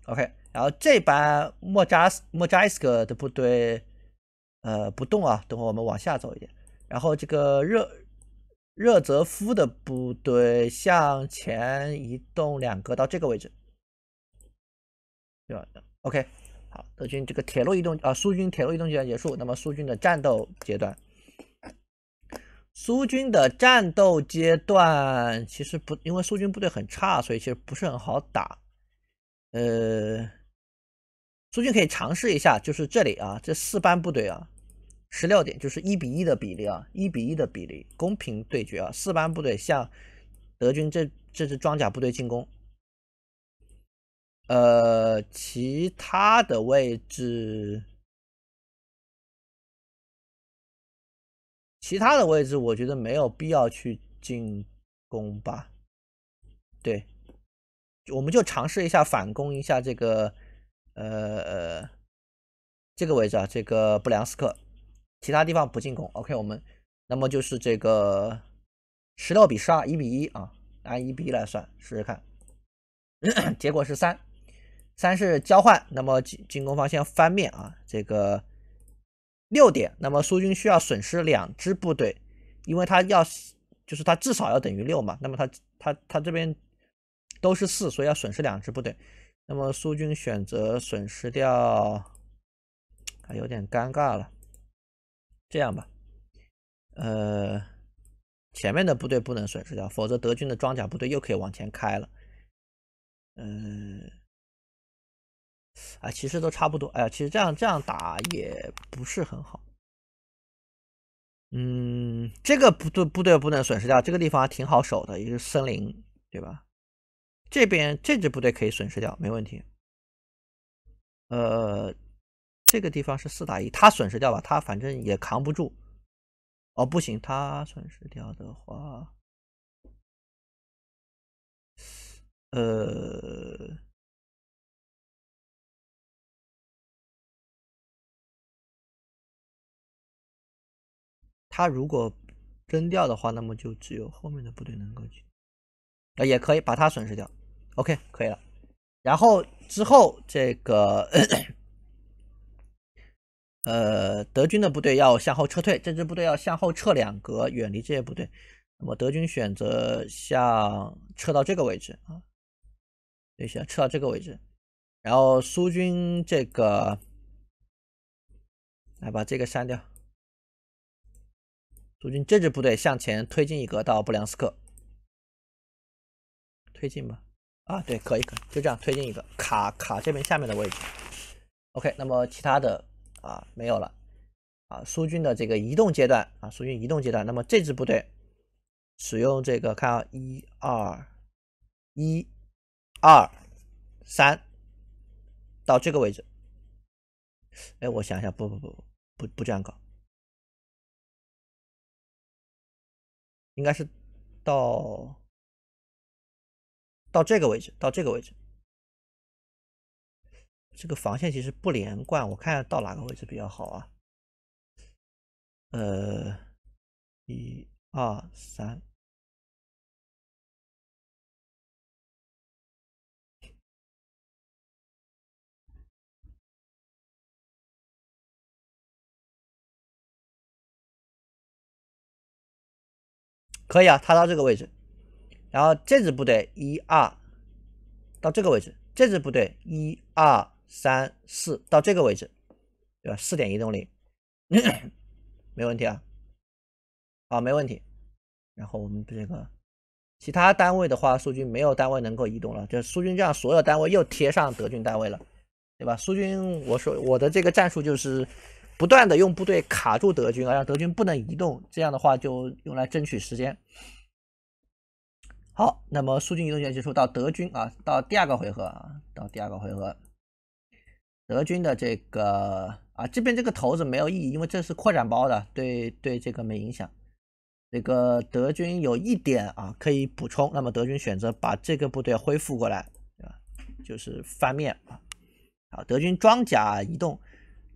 ，OK。然后这班莫扎斯莫扎伊斯克的部队呃不动啊，等会我们往下走一点。然后这个热热泽夫的部队向前移动两个到这个位置，对吧？OK。好，德军这个铁路移动啊，苏军铁路移动阶段结束，那么苏军的战斗阶段。苏军的战斗阶段其实不，因为苏军部队很差，所以其实不是很好打。呃，苏军可以尝试一下，就是这里啊，这四班部队啊，十六点就是一比一的比例啊，一比一的比例，公平对决啊。四班部队向德军这这支装甲部队进攻。呃，其他的位置。其他的位置我觉得没有必要去进攻吧，对，我们就尝试一下反攻一下这个，呃，这个位置啊，这个布良斯克，其他地方不进攻。OK，我们那么就是这个十六比十二，一比一啊，按一比一来算，试试看，结果是三，三是交换，那么进进攻方向翻面啊，这个。六点，那么苏军需要损失两支部队，因为他要，就是他至少要等于六嘛。那么他他他这边都是四，所以要损失两支部队。那么苏军选择损失掉，还有点尴尬了。这样吧，呃，前面的部队不能损失掉，否则德军的装甲部队又可以往前开了。嗯。啊，其实都差不多。哎呀，其实这样这样打也不是很好。嗯，这个部队部队不能损失掉，这个地方挺好守的，也是森林，对吧？这边这支部队可以损失掉，没问题。呃，这个地方是四打一，他损失掉吧，他反正也扛不住。哦，不行，他损失掉的话，呃。他如果扔掉的话，那么就只有后面的部队能够去，啊，也可以把它损失掉。OK，可以了。然后之后这个，呃，德军的部队要向后撤退，这支部队要向后撤两格，远离这些部队。那么德军选择向撤到这个位置啊，对，向撤到这个位置。然后苏军这个，来把这个删掉。苏军这支部队向前推进一格到布良斯克，推进吧。啊，对，可以，可以，就这样推进一个，卡卡这边下面的位置。OK，那么其他的啊没有了。啊，苏军的这个移动阶段啊，苏军移动阶段。那么这支部队使用这个，看啊，一二一二三，到这个位置。哎，我想想，不不不不不不这样搞。应该是到到这个位置，到这个位置，这个防线其实不连贯。我看下到哪个位置比较好啊？呃，一、二、三。可以啊，他到这个位置，然后这支部队一二到这个位置，这支部队一二三四到这个位置，对吧？四点一动力，没问题啊，好，没问题。然后我们这个其他单位的话，苏军没有单位能够移动了，就苏军这样所有单位又贴上德军单位了，对吧？苏军我说我的这个战术就是。不断的用部队卡住德军啊，让德军不能移动，这样的话就用来争取时间。好，那么苏军移动结束，到德军啊，到第二个回合，啊，到第二个回合，德军的这个啊，这边这个头子没有意义，因为这是扩展包的，对对，这个没影响。这个德军有一点啊，可以补充，那么德军选择把这个部队恢复过来，啊，就是翻面啊，好，德军装甲移动。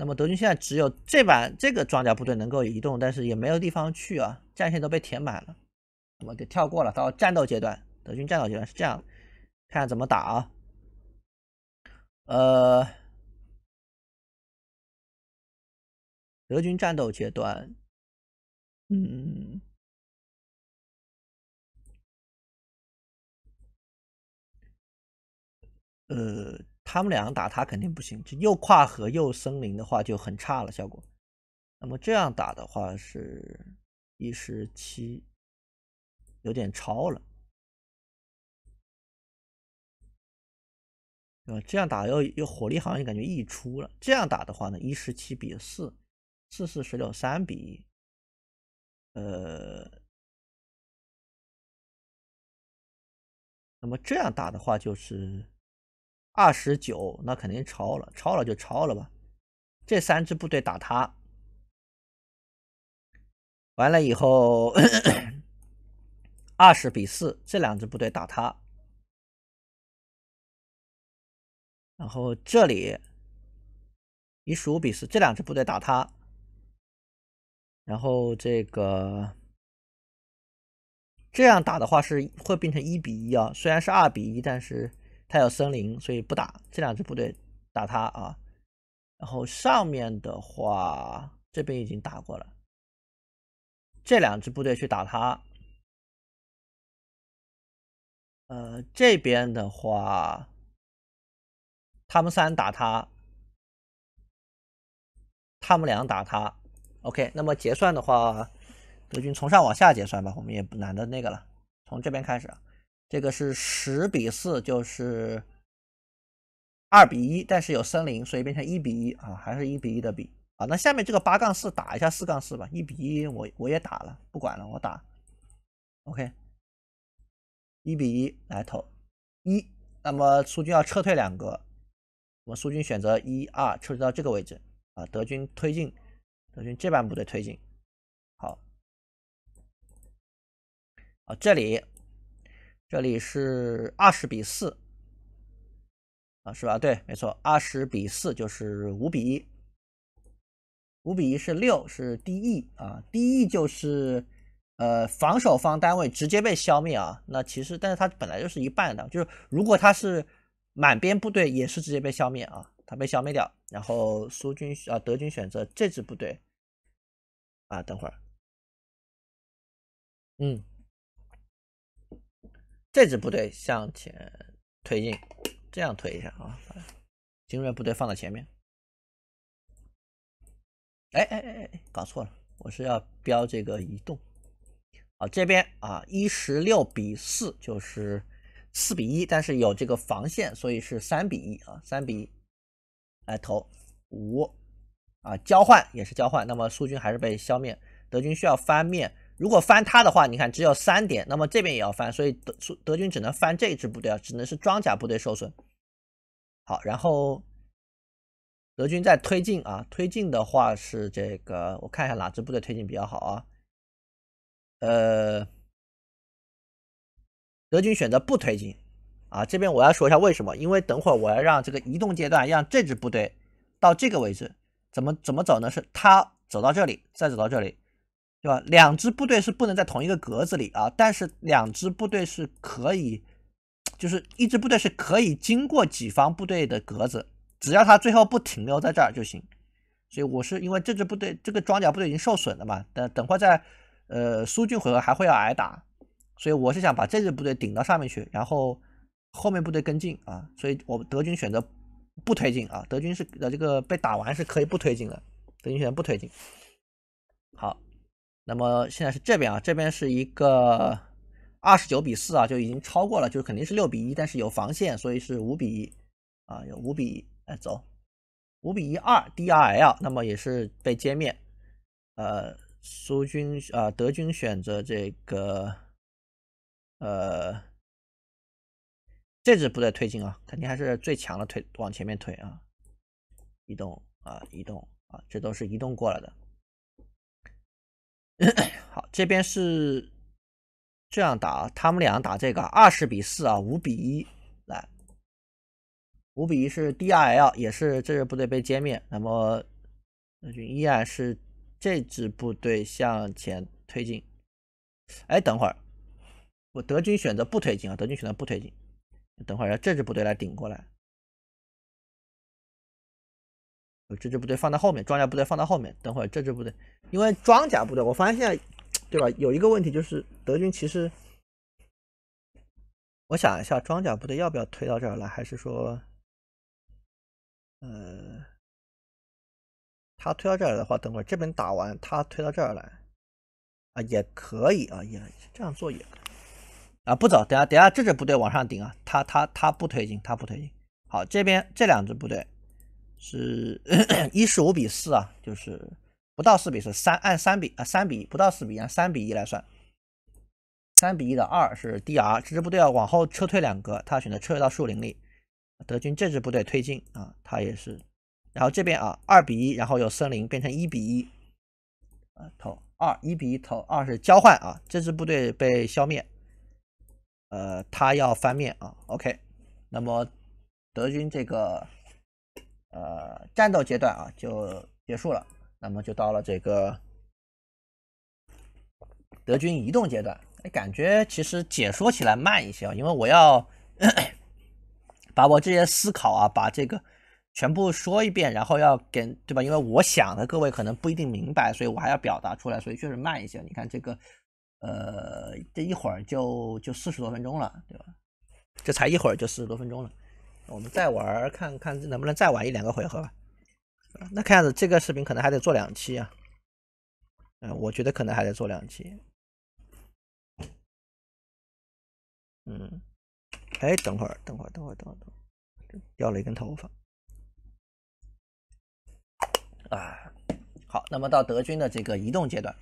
那么德军现在只有这版这个装甲部队能够移动，但是也没有地方去啊，战线都被填满了，那么就跳过了到战斗阶段。德军战斗阶段是这样，看怎么打啊？呃，德军战斗阶段，嗯，呃。他们俩打他肯定不行，这又跨河又森林的话就很差了效果。那么这样打的话是一十七，有点超了。啊，这样打又又火力好像感觉溢出了。这样打的话呢，一十七比四，四四十六三比一。呃，那么这样打的话就是。二十九，那肯定超了，超了就超了吧。这三支部队打他，完了以后二十比四，这两支部队打他，然后这里一十五比四，这两支部队打他，然后这个这样打的话是会变成一比一啊，虽然是二比一，但是。他有森林，所以不打这两支部队打他啊。然后上面的话，这边已经打过了，这两支部队去打他。呃，这边的话，他们三打他，他们两打他。OK，那么结算的话，德军从上往下结算吧，我们也不难得那个了，从这边开始。这个是十比四，就是二比一，但是有森林，所以变成一比一啊，还是一比一的比啊。那下面这个八杠四打一下四杠四吧，一比一我我也打了，不管了，我打。OK，一比一来投一，那么苏军要撤退两个，我们苏军选择一二撤退到这个位置啊。德军推进，德军这半部队推进，好，好这里。这里是二十比四啊，是吧？对，没错，二十比四就是五比一，五比一是六是 d E 啊，d E 就是呃防守方单位直接被消灭啊。那其实，但是它本来就是一半的，就是如果它是满编部队，也是直接被消灭啊，它被消灭掉。然后苏军啊，德军选择这支部队啊，等会儿，嗯。这支部队向前推进，这样推一下啊，精锐部队放到前面。哎哎哎哎，搞错了，我是要标这个移动。好，这边啊，一十六比四就是四比一，但是有这个防线，所以是三比一啊，三比一。来投五啊，交换也是交换，那么苏军还是被消灭，德军需要翻面。如果翻它的话，你看只有三点，那么这边也要翻，所以德德军只能翻这支部队啊，只能是装甲部队受损。好，然后德军在推进啊，推进的话是这个，我看一下哪支部队推进比较好啊。呃，德军选择不推进啊，这边我要说一下为什么，因为等会我要让这个移动阶段让这支部队到这个位置，怎么怎么走呢？是他走到这里，再走到这里。对吧？两支部队是不能在同一个格子里啊，但是两支部队是可以，就是一支部队是可以经过己方部队的格子，只要他最后不停留在这儿就行。所以我是因为这支部队这个装甲部队已经受损了嘛，等等会儿在呃苏军回合还会要挨打，所以我是想把这支部队顶到上面去，然后后面部队跟进啊。所以我们德军选择不推进啊，德军是呃这个被打完是可以不推进的，德军选择不推进。好。那么现在是这边啊，这边是一个二十九比四啊，就已经超过了，就是肯定是六比一，但是有防线，所以是五比一啊，有五比哎，走五比一二 DRL，那么也是被歼灭，呃，苏军啊，德军选择这个呃这支部队推进啊，肯定还是最强的推往前面推啊，移动啊，移动啊，这都是移动过来的。好，这边是这样打啊，他们俩打这个二十比四啊，五比一来，五比一是 D R L 也是这支部队被歼灭，那么那军依然是这支部队向前推进。哎，等会儿，我德军选择不推进啊，德军选择不推进，等会儿这支部队来顶过来。这支部队放到后面，装甲部队放到后面。等会儿这支部队，因为装甲部队，我发现对吧？有一个问题就是，德军其实，我想一下，装甲部队要不要推到这儿来？还是说，呃，他推到这儿来的话，等会儿这边打完，他推到这儿来，啊，也可以啊，也这样做也，啊，不走，等下等下，这支部队往上顶啊，他他他不推进，他不推进。好，这边这两支部队。是 一是五比四啊，就是不到四比四，三，按三比啊三比不到四比按三比一来算，三比一的二是 D R 这支部队要往后撤退两格，他选择撤退到树林里。德军这支部队推进啊，他也是，然后这边啊二比一，然后有森林变成一比一，啊投二一比一投二是交换啊，这支部队被消灭，呃他要翻面啊，OK，那么德军这个。呃，战斗阶段啊就结束了，那么就到了这个德军移动阶段。哎，感觉其实解说起来慢一些啊，因为我要 把我这些思考啊，把这个全部说一遍，然后要跟对吧？因为我想的各位可能不一定明白，所以我还要表达出来，所以确实慢一些。你看这个，呃，这一会儿就就四十多分钟了，对吧？这才一会儿就四十多分钟了。我们再玩儿，看看能不能再玩一两个回合吧。那看样子这个视频可能还得做两期啊。嗯，我觉得可能还得做两期。嗯，哎，等会儿，等会儿，等会儿，等会儿，掉了一根头发。啊，好，那么到德军的这个移动阶段，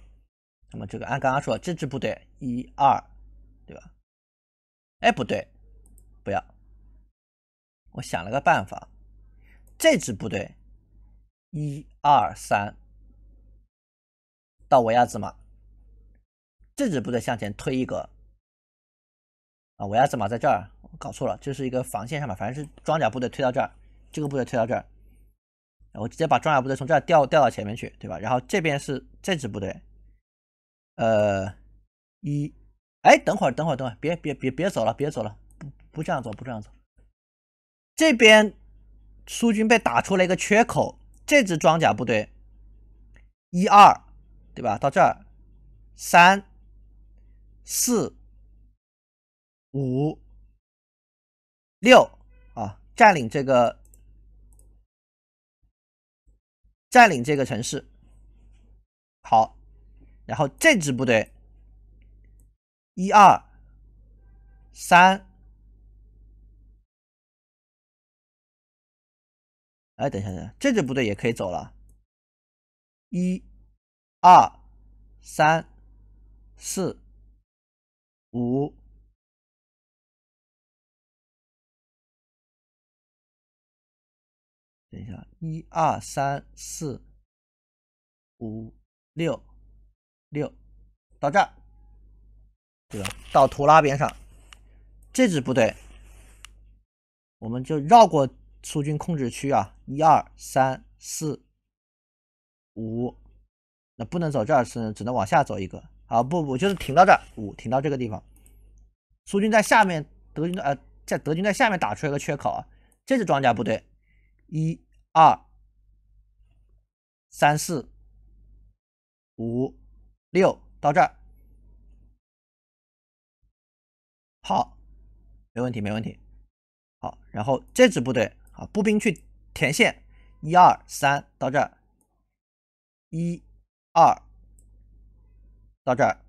那么这个按刚刚说，这支部队一二，对吧？哎，不对，不要。我想了个办法，这支部队，一二三，到我亚兹马。这支部队向前推一个。啊，我压子马在这儿，我搞错了，这是一个防线上吧？反正是装甲部队推到这儿，这个部队推到这儿。我直接把装甲部队从这儿调调到前面去，对吧？然后这边是这支部队，呃，一，哎，等会儿，等会儿，等会儿，别别别别走了，别走了，不不这样走，不这样走。这边苏军被打出了一个缺口，这支装甲部队一二，对吧？到这儿，三四五六啊，占领这个占领这个城市。好，然后这支部队一二三。哎，等一下，等一下，这支部队也可以走了。一、二、三、四、五。等一下，一、二、三、四、五、六、六，到这儿，对吧？到图拉边上，这支部队，我们就绕过。苏军控制区啊，一二三四五，那不能走这儿，是只能往下走一个啊，不不，就是停到这儿，五停到这个地方。苏军在下面，德军呃，在德军在下面打出来一个缺口啊，这支装甲部队，一二三四五六到这儿，好，没问题没问题，好，然后这支部队。啊！步兵去填线，一二三到这儿，一、二到这儿，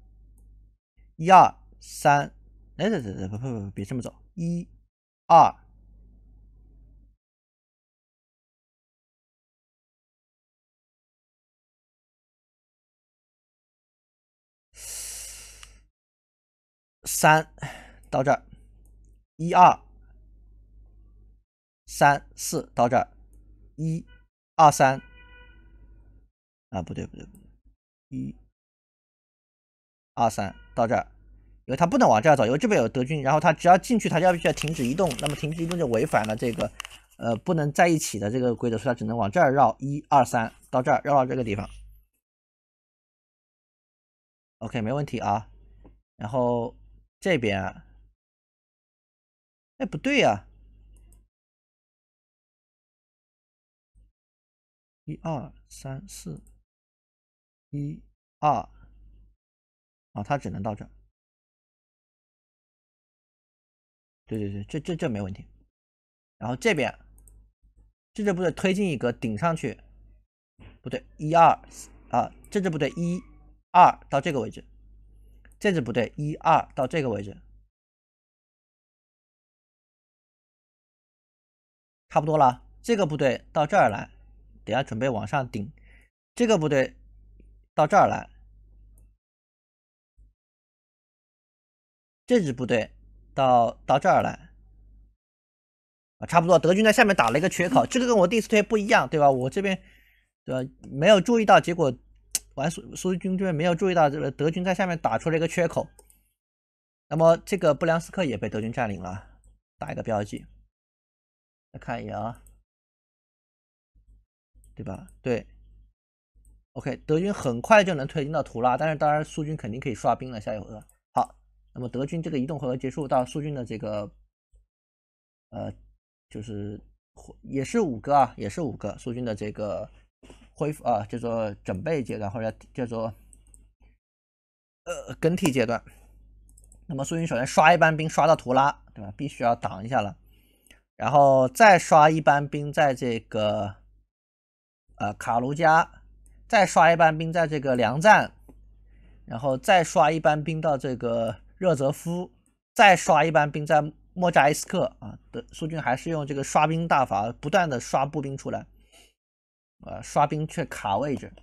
一二三，哎，对对对，不不不，别这么走，一、二、三到这儿，一、二。三四到这儿，一、二、三，啊，不对不对不对，一、二、三到这儿，因为他不能往这儿走，因为这边有德军，然后他只要进去，他就要须要停止移动，那么停止移动就违反了这个，呃，不能在一起的这个规则，所以他只能往这儿绕，一、二、三到这儿绕到这个地方。OK，没问题啊。然后这边，哎，不对呀。一二三四，一二啊，他只能到这儿。对对对，这这这没问题。然后这边，这支部队推进一格顶上去，不对，一二啊，这支部队一二到这个位置，这支部队一二到这个位置，差不多了，这个部队到这儿来。等下准备往上顶，这个不对，到这儿来，这支部队到到这儿来，啊，差不多，德军在下面打了一个缺口，这个跟我第一次推不一样，对吧？我这边对吧没有注意到，结果，完苏苏军这边没有注意到，这个德军在下面打出了一个缺口，那么这个布良斯克也被德军占领了，打一个标记，来看一眼啊。对吧？对，OK，德军很快就能推进到图拉，但是当然苏军肯定可以刷兵了，下一回合。好，那么德军这个移动回合结束到苏军的这个，呃，就是也是五个啊，也是五个苏军的这个恢复啊，叫做准备阶段或者叫做呃更替阶段。那么苏军首先刷一班兵刷到图拉，对吧？必须要挡一下了，然后再刷一班兵在这个。啊，卡卢加再刷一班兵在这个粮站，然后再刷一班兵到这个热泽夫，再刷一班兵在莫扎伊斯克啊，的苏军还是用这个刷兵大法，不断的刷步兵出来，啊，刷兵却卡位置。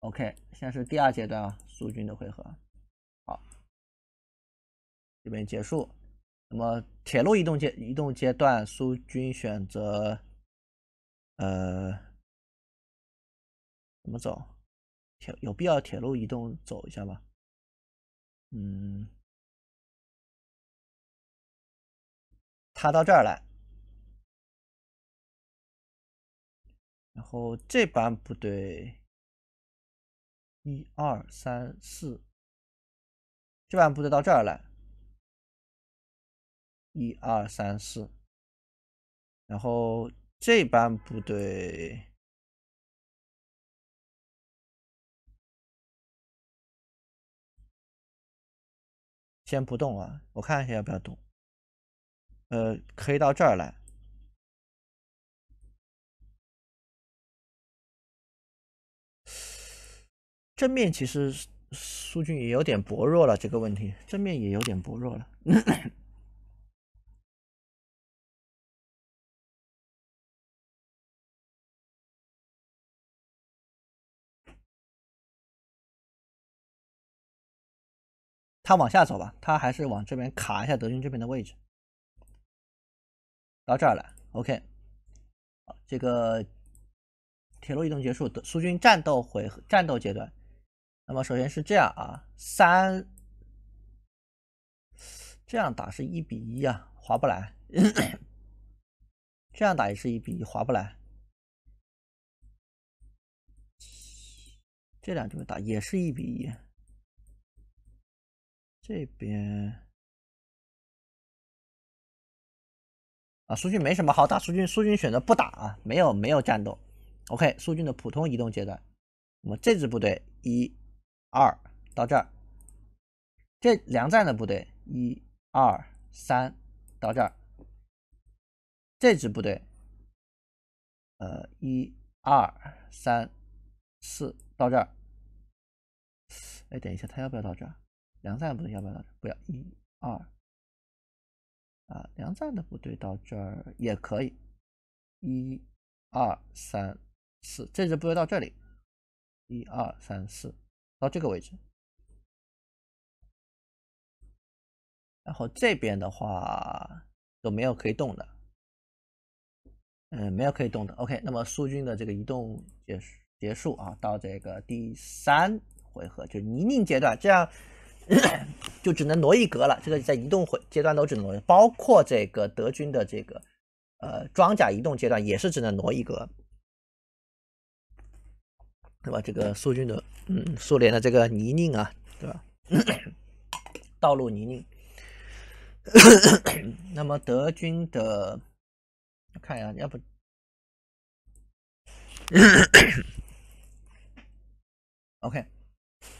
OK，现在是第二阶段啊，苏军的回合，好，这边结束。那么铁路移动阶移动阶段，苏军选择，呃。怎么走？铁有必要铁路移动走一下吧。嗯，他到这儿来，然后这班部队，一二三四，这班部队到这儿来，一二三四，然后这班部队。先不动啊，我看一下要不要动。呃，可以到这儿来。正面其实苏军也有点薄弱了，这个问题，正面也有点薄弱了。他往下走吧，他还是往这边卡一下德军这边的位置，到这儿来。OK，这个铁路移动结束，苏军战斗回战斗阶段。那么首先是这样啊，三，这样打是一比一啊，划不来。这样打也是一比一，划不来。这两局打也是一比一。这边啊，苏军没什么好打，苏军苏军选择不打啊，没有没有战斗。OK，苏军的普通移动阶段，我们这支部队一二到这儿，这粮站的部队一二三到这儿，这支部队呃一二三四到这儿，哎，等一下，他要不要到这儿？梁赞的部队要不要到这不要，一二啊！梁赞的部队到这儿也可以，一二三四。这支部队到这里，一二三四到这个位置。然后这边的话有没有可以动的，嗯，没有可以动的。OK，那么苏军的这个移动结束结束啊，到这个第三回合，就是泥泞阶段，这样。就只能挪一格了，这个在移动阶段都只能，挪，包括这个德军的这个呃装甲移动阶段也是只能挪一格，对吧？这个苏军的，嗯，苏联的这个泥泞啊，对吧？道路泥泞。那么德军的，看一下，要不，OK。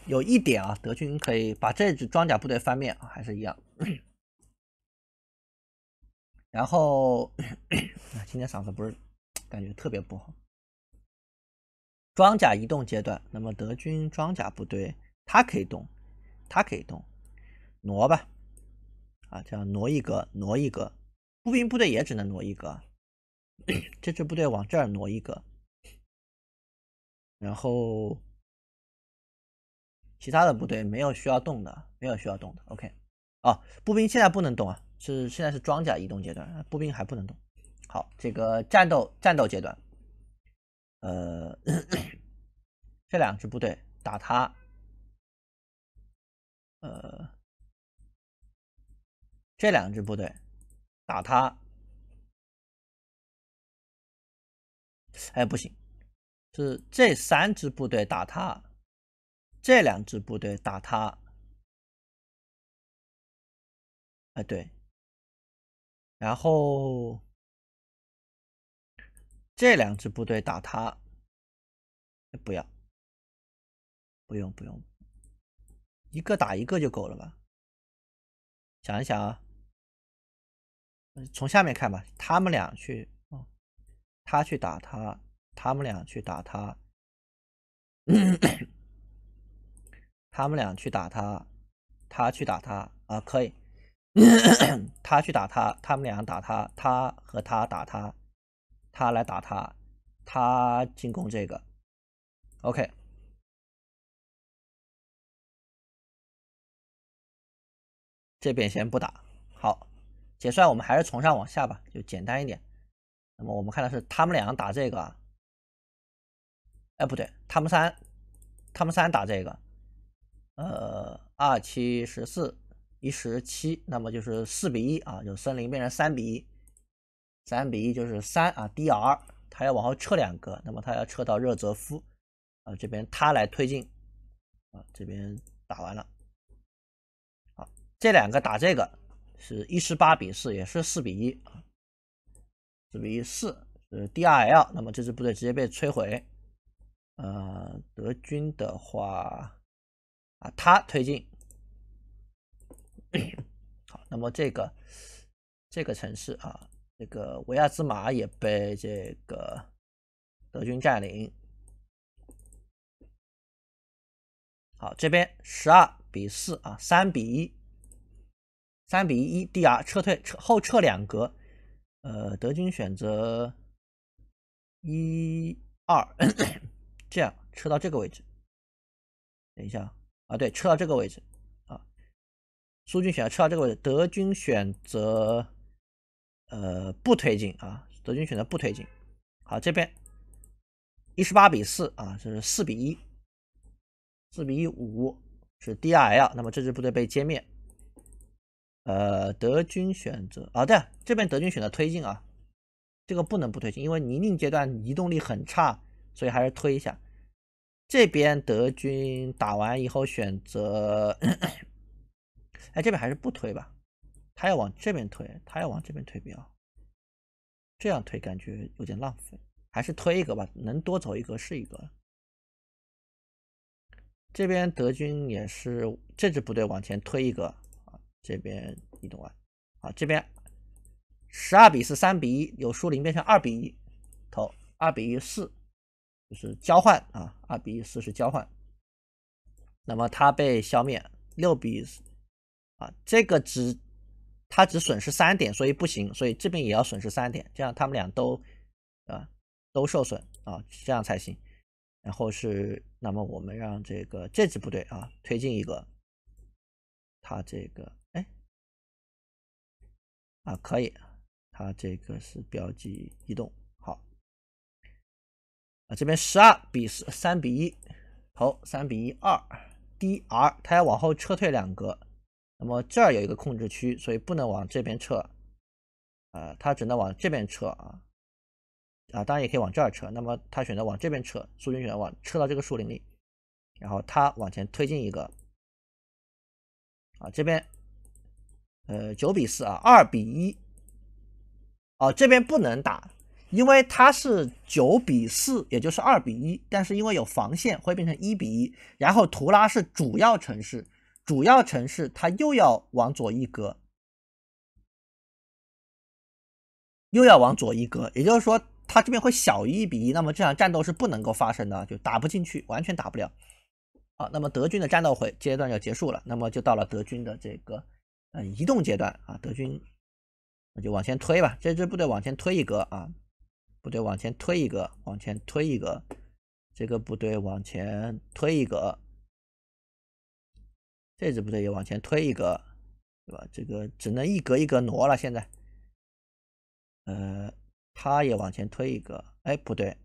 有一点啊，德军可以把这支装甲部队翻面啊，还是一样。然后今天嗓子不是感觉特别不好。装甲移动阶段，那么德军装甲部队它可以动，它可以动，挪吧，啊，这样挪一格，挪一格。步兵部队也只能挪一格，这支部队往这儿挪一格，然后。其他的部队没有需要动的，没有需要动的。OK，哦，步兵现在不能动啊，是现在是装甲移动阶段，步兵还不能动。好，这个战斗战斗阶段，呃，这两支部队打他，呃，这两支部队打他，哎，不行，是这三支部队打他。这两支部队打他，啊，对。然后这两支部队打他，不要，不用，不用，一个打一个就够了吧？想一想啊，从下面看吧，他们俩去，哦，他去打他，他们俩去打他。他们俩去打他，他去打他啊，可以。他去打他，他们俩打他，他和他打他，他来打他，他进攻这个。OK，这边先不打。好，结算我们还是从上往下吧，就简单一点。那么我们看的是他们俩打这个，哎，不对，他们三，他们三打这个。呃，二七十四一十七，那么就是四比一啊，就森林变成三比一，三比一就是三啊。D R 他要往后撤两格，那么他要撤到热泽夫啊这边，他来推进啊，这边打完了，好，这两个打这个是一十八比四，也是四比一啊，四比一四是 D R L，那么这支部队直接被摧毁。呃，德军的话。它推进，好，那么这个这个城市啊，这个维亚兹马也被这个德军占领。好，这边十二比四啊，三比一，三比一，一 D R 撤退，撤后撤两格，呃，德军选择一二，这样撤到这个位置。等一下。啊，对，撤到这个位置，啊，苏军选择撤到这个位置，德军选择，呃，不推进啊，德军选择不推进。好，这边一十八比四啊，是四比一，四比一五是 D R L，那么这支部队被歼灭。呃，德军选择啊，对，这边德军选择推进啊，这个不能不推进，因为泥泞阶段移动力很差，所以还是推一下。这边德军打完以后选择，哎，这边还是不推吧，他要往这边推，他要往这边推兵啊，这样推感觉有点浪费，还是推一个吧，能多走一格是一个。这边德军也是这支部队往前推一个啊，这边移动完啊，这边十二比四，三比一，有输零变成二比一，投二比一四。就是交换啊，二比一四是交换。那么他被消灭六比四啊，这个只他只损失三点，所以不行，所以这边也要损失三点，这样他们俩都啊都受损啊，这样才行。然后是那么我们让这个这支部队啊推进一个，他这个哎啊可以，他这个是标记移动。啊，这边十二比四，三比一，好，三比一，二，dr，他要往后撤退两格，那么这儿有一个控制区，所以不能往这边撤，呃，他只能往这边撤啊，啊，当然也可以往这儿撤，那么他选择往这边撤，苏军选择往撤到这个树林里，然后他往前推进一个，啊，这边，呃，九比四啊，二比一，哦，这边不能打。因为它是九比四，也就是二比一，但是因为有防线，会变成一比一。然后图拉是主要城市，主要城市它又要往左一格，又要往左一格，也就是说，它这边会小一比一。那么这场战斗是不能够发生的，就打不进去，完全打不了。好，那么德军的战斗会阶段要结束了，那么就到了德军的这个呃移动阶段啊，德军那就往前推吧，这支部队往前推一格啊。不对，往前推一个，往前推一个，这个不对，往前推一个，这支部队也往前推一个，对吧？这个只能一格一格挪了。现在，呃，他也往前推一个，哎，不对，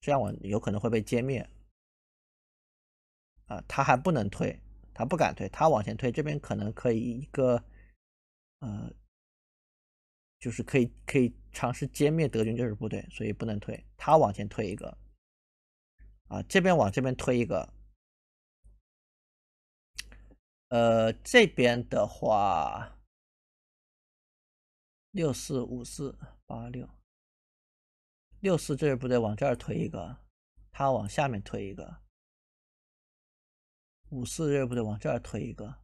这样我有可能会被歼灭。啊，他还不能推，他不敢推，他往前推，这边可能可以一个，呃，就是可以可以。尝试歼灭德军就是部队，所以不能退。他往前推一个，啊，这边往这边推一个。呃，这边的话，六四五四八六，六四这部队往这儿推一个，他往下面推一个。五四这部队往这儿推一个。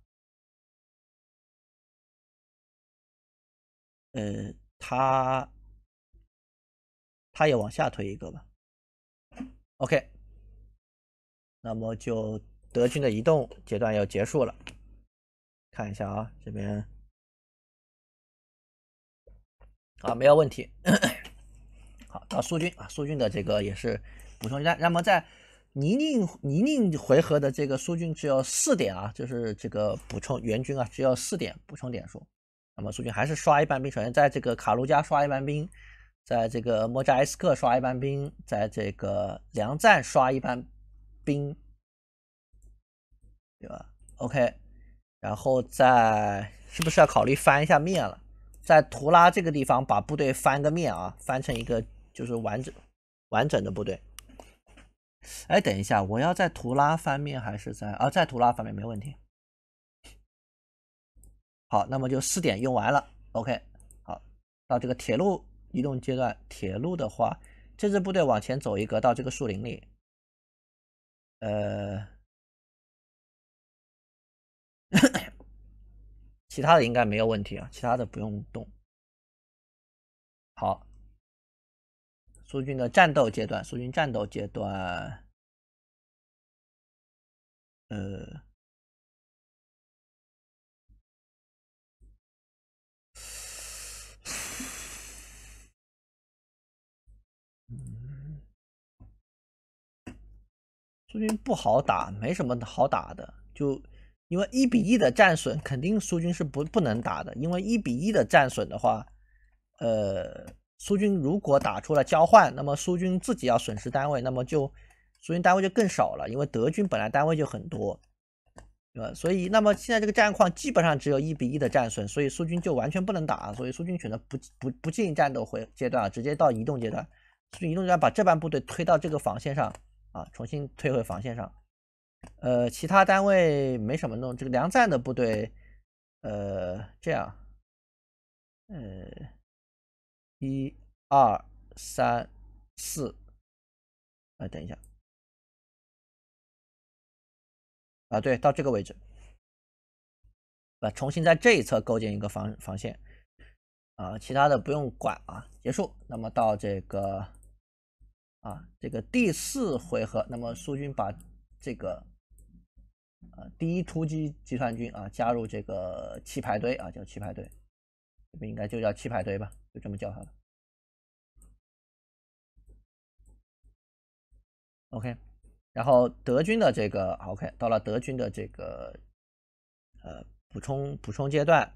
呃，他。他也往下推一个吧。OK，那么就德军的移动阶段要结束了。看一下啊，这边啊没有问题。好，到苏军啊，苏军的这个也是补充一下。那么在泥泞泥泞回合的这个苏军只有四点啊，就是这个补充援军啊，只有四点补充点数。那么苏军还是刷一半兵，首先在这个卡卢加刷一半兵。在这个莫扎埃斯克刷一班兵，在这个粮站刷一班兵，对吧？OK，然后在是不是要考虑翻一下面了？在图拉这个地方把部队翻个面啊，翻成一个就是完整完整的部队。哎，等一下，我要在图拉翻面还是在啊？在图拉翻面没问题。好，那么就四点用完了。OK，好，到这个铁路。移动阶段，铁路的话，这支部队往前走一格到这个树林里，呃，其他的应该没有问题啊，其他的不用动。好，苏军的战斗阶段，苏军战斗阶段，呃。苏军不好打，没什么好打的，就因为一比一的战损，肯定苏军是不不能打的。因为一比一的战损的话，呃，苏军如果打出了交换，那么苏军自己要损失单位，那么就苏军单位就更少了。因为德军本来单位就很多，对吧？所以，那么现在这个战况基本上只有一比一的战损，所以苏军就完全不能打，所以苏军选择不不不进战斗回阶段，直接到移动阶段。所以移动阶段把这半部队推到这个防线上。啊，重新退回防线上，呃，其他单位没什么弄，这个梁赞的部队，呃，这样，呃，一二三四，哎，等一下，啊，对，到这个位置，啊，重新在这一侧构建一个防防线，啊，其他的不用管啊，结束，那么到这个。啊，这个第四回合，那么苏军把这个呃第一突击集团军啊加入这个七排队啊，叫七排队，这不应该就叫七排队吧？就这么叫它了。OK，然后德军的这个 OK 到了德军的这个呃补充补充阶段，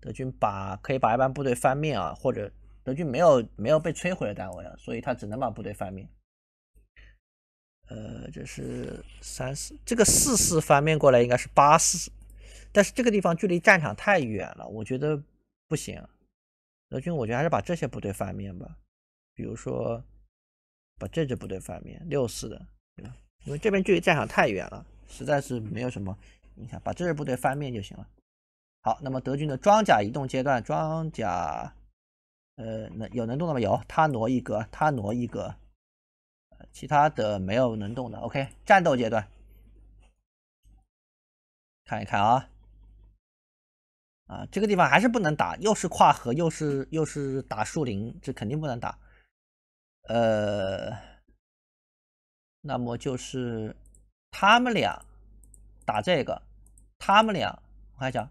德军把可以把一般部队翻面啊，或者。德军没有没有被摧毁的单位啊，所以他只能把部队翻面。呃，这是三四，这个四四翻面过来应该是八四，但是这个地方距离战场太远了，我觉得不行。德军，我觉得还是把这些部队翻面吧，比如说把这支部队翻面六四的，对吧？因为这边距离战场太远了，实在是没有什么，你想把这支部队翻面就行了。好，那么德军的装甲移动阶段，装甲。呃，能有能动的吗？有，他挪一格，他挪一格，其他的没有能动的。OK，战斗阶段，看一看啊，啊，这个地方还是不能打，又是跨河，又是又是打树林，这肯定不能打。呃，那么就是他们俩打这个，他们俩，我看一下。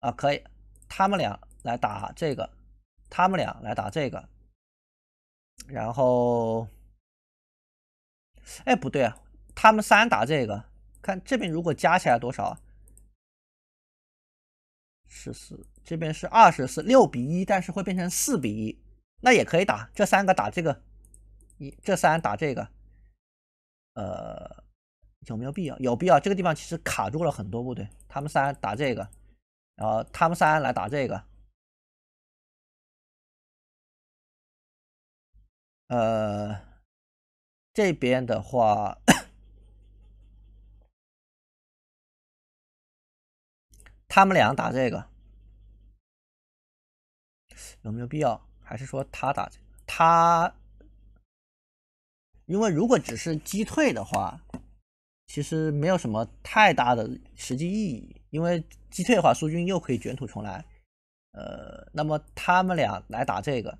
啊，可以，他们俩来打这个，他们俩来打这个，然后，哎，不对啊，他们三打这个，看这边如果加起来多少，十四，这边是二十四，六比一，但是会变成四比一，那也可以打，这三个打这个，一，这三打这个，呃，有没有必要？有必要，这个地方其实卡住了很多部队，他们三打这个。然后他们三来打这个，呃，这边的话，他们俩打这个，有没有必要？还是说他打这个？他，因为如果只是击退的话。其实没有什么太大的实际意义，因为击退的话，苏军又可以卷土重来。呃，那么他们俩来打这个，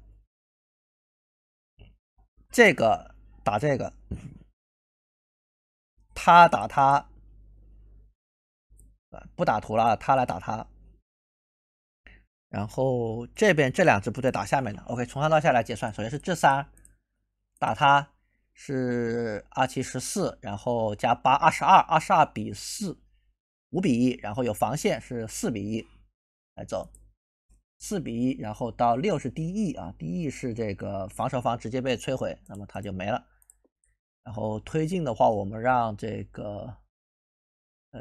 这个打这个，他打他，不打图了，他来打他。然后这边这两支部队打下面的。OK，从上到下来结算，首先是这仨打他。是二七十四，然后加八二十二，二十二比四五比一，然后有防线是四比一来走四比一，然后到六是 D E 啊，D E 是这个防守方直接被摧毁，那么他就没了。然后推进的话，我们让这个呃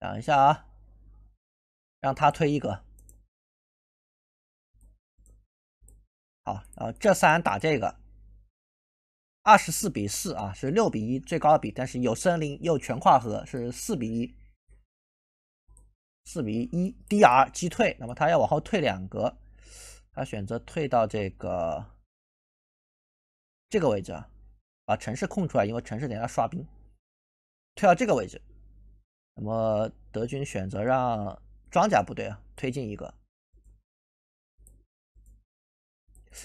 讲一下啊，让他推一个。好啊，这三打这个。二十四比四啊，是六比一最高比，但是有森林又全跨河是四比一，四比一 D R 击退，那么他要往后退两格，他选择退到这个这个位置啊，把城市空出来，因为城市下要刷兵，退到这个位置，那么德军选择让装甲部队啊推进一个。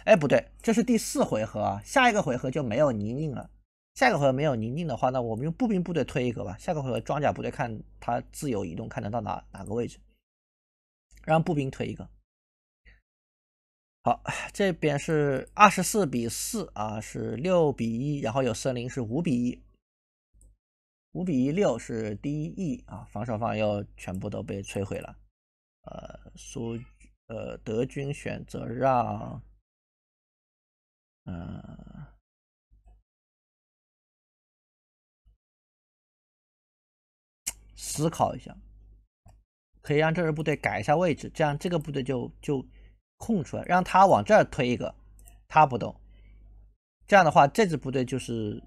哎，不对，这是第四回合啊，下一个回合就没有泥泞了。下一个回合没有泥泞的话，那我们用步兵部队推一个吧。下个回合装甲部队看它自由移动，看得到哪哪个位置，让步兵推一个。好，这边是二十四比四啊，是六比一，然后有森林是五比一，五比一六是第一役啊，防守方又全部都被摧毁了。呃，苏呃德军选择让。嗯，思考一下，可以让这支部队改一下位置，这样这个部队就就空出来，让他往这儿推一个，他不动，这样的话这支部队就是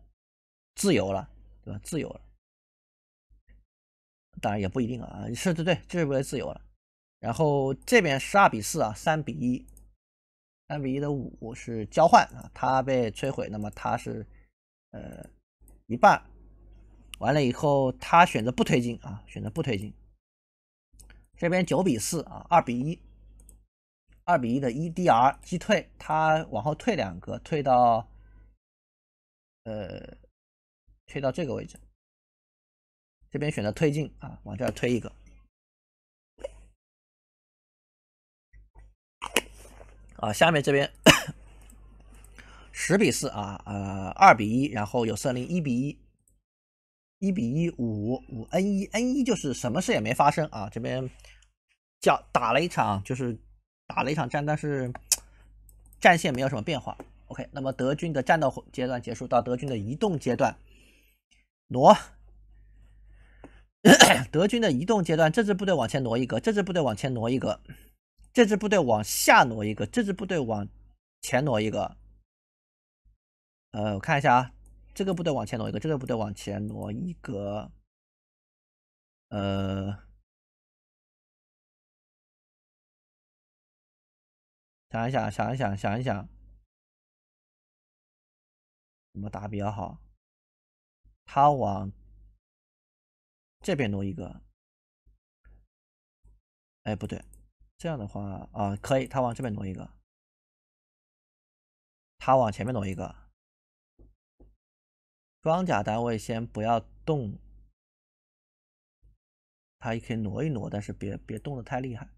自由了，对吧？自由了，当然也不一定啊，是，对对，这支部队自由了，然后这边十二比四啊，三比一。三比一的五是交换啊，他被摧毁，那么他是，呃，一半，完了以后，他选择不推进啊，选择不推进。这边九比四啊，二比一，二比一的 E D R 击退，他往后退两个，退到，呃，退到这个位置。这边选择推进啊，往这儿推一个。啊，下面这边十比四啊，呃，二比一，然后有森林一比一，一比一五五 N 一 N 一就是什么事也没发生啊，这边叫打了一场，就是打了一场战，但是战线没有什么变化。OK，那么德军的战斗阶段结束，到德军的移动阶段，挪，德军的移动阶段，这支部队往前挪一格，这支部队往前挪一格。这支部队往下挪一个，这支部队往前挪一个。呃，我看一下啊，这个部队往前挪一个，这个部队往前挪一个。呃，想一想，想一想，想一想，怎么打比较好？他往这边挪一个，哎，不对。这样的话，啊，可以，他往这边挪一个，他往前面挪一个，装甲单位先不要动，他也可以挪一挪，但是别别动的太厉害，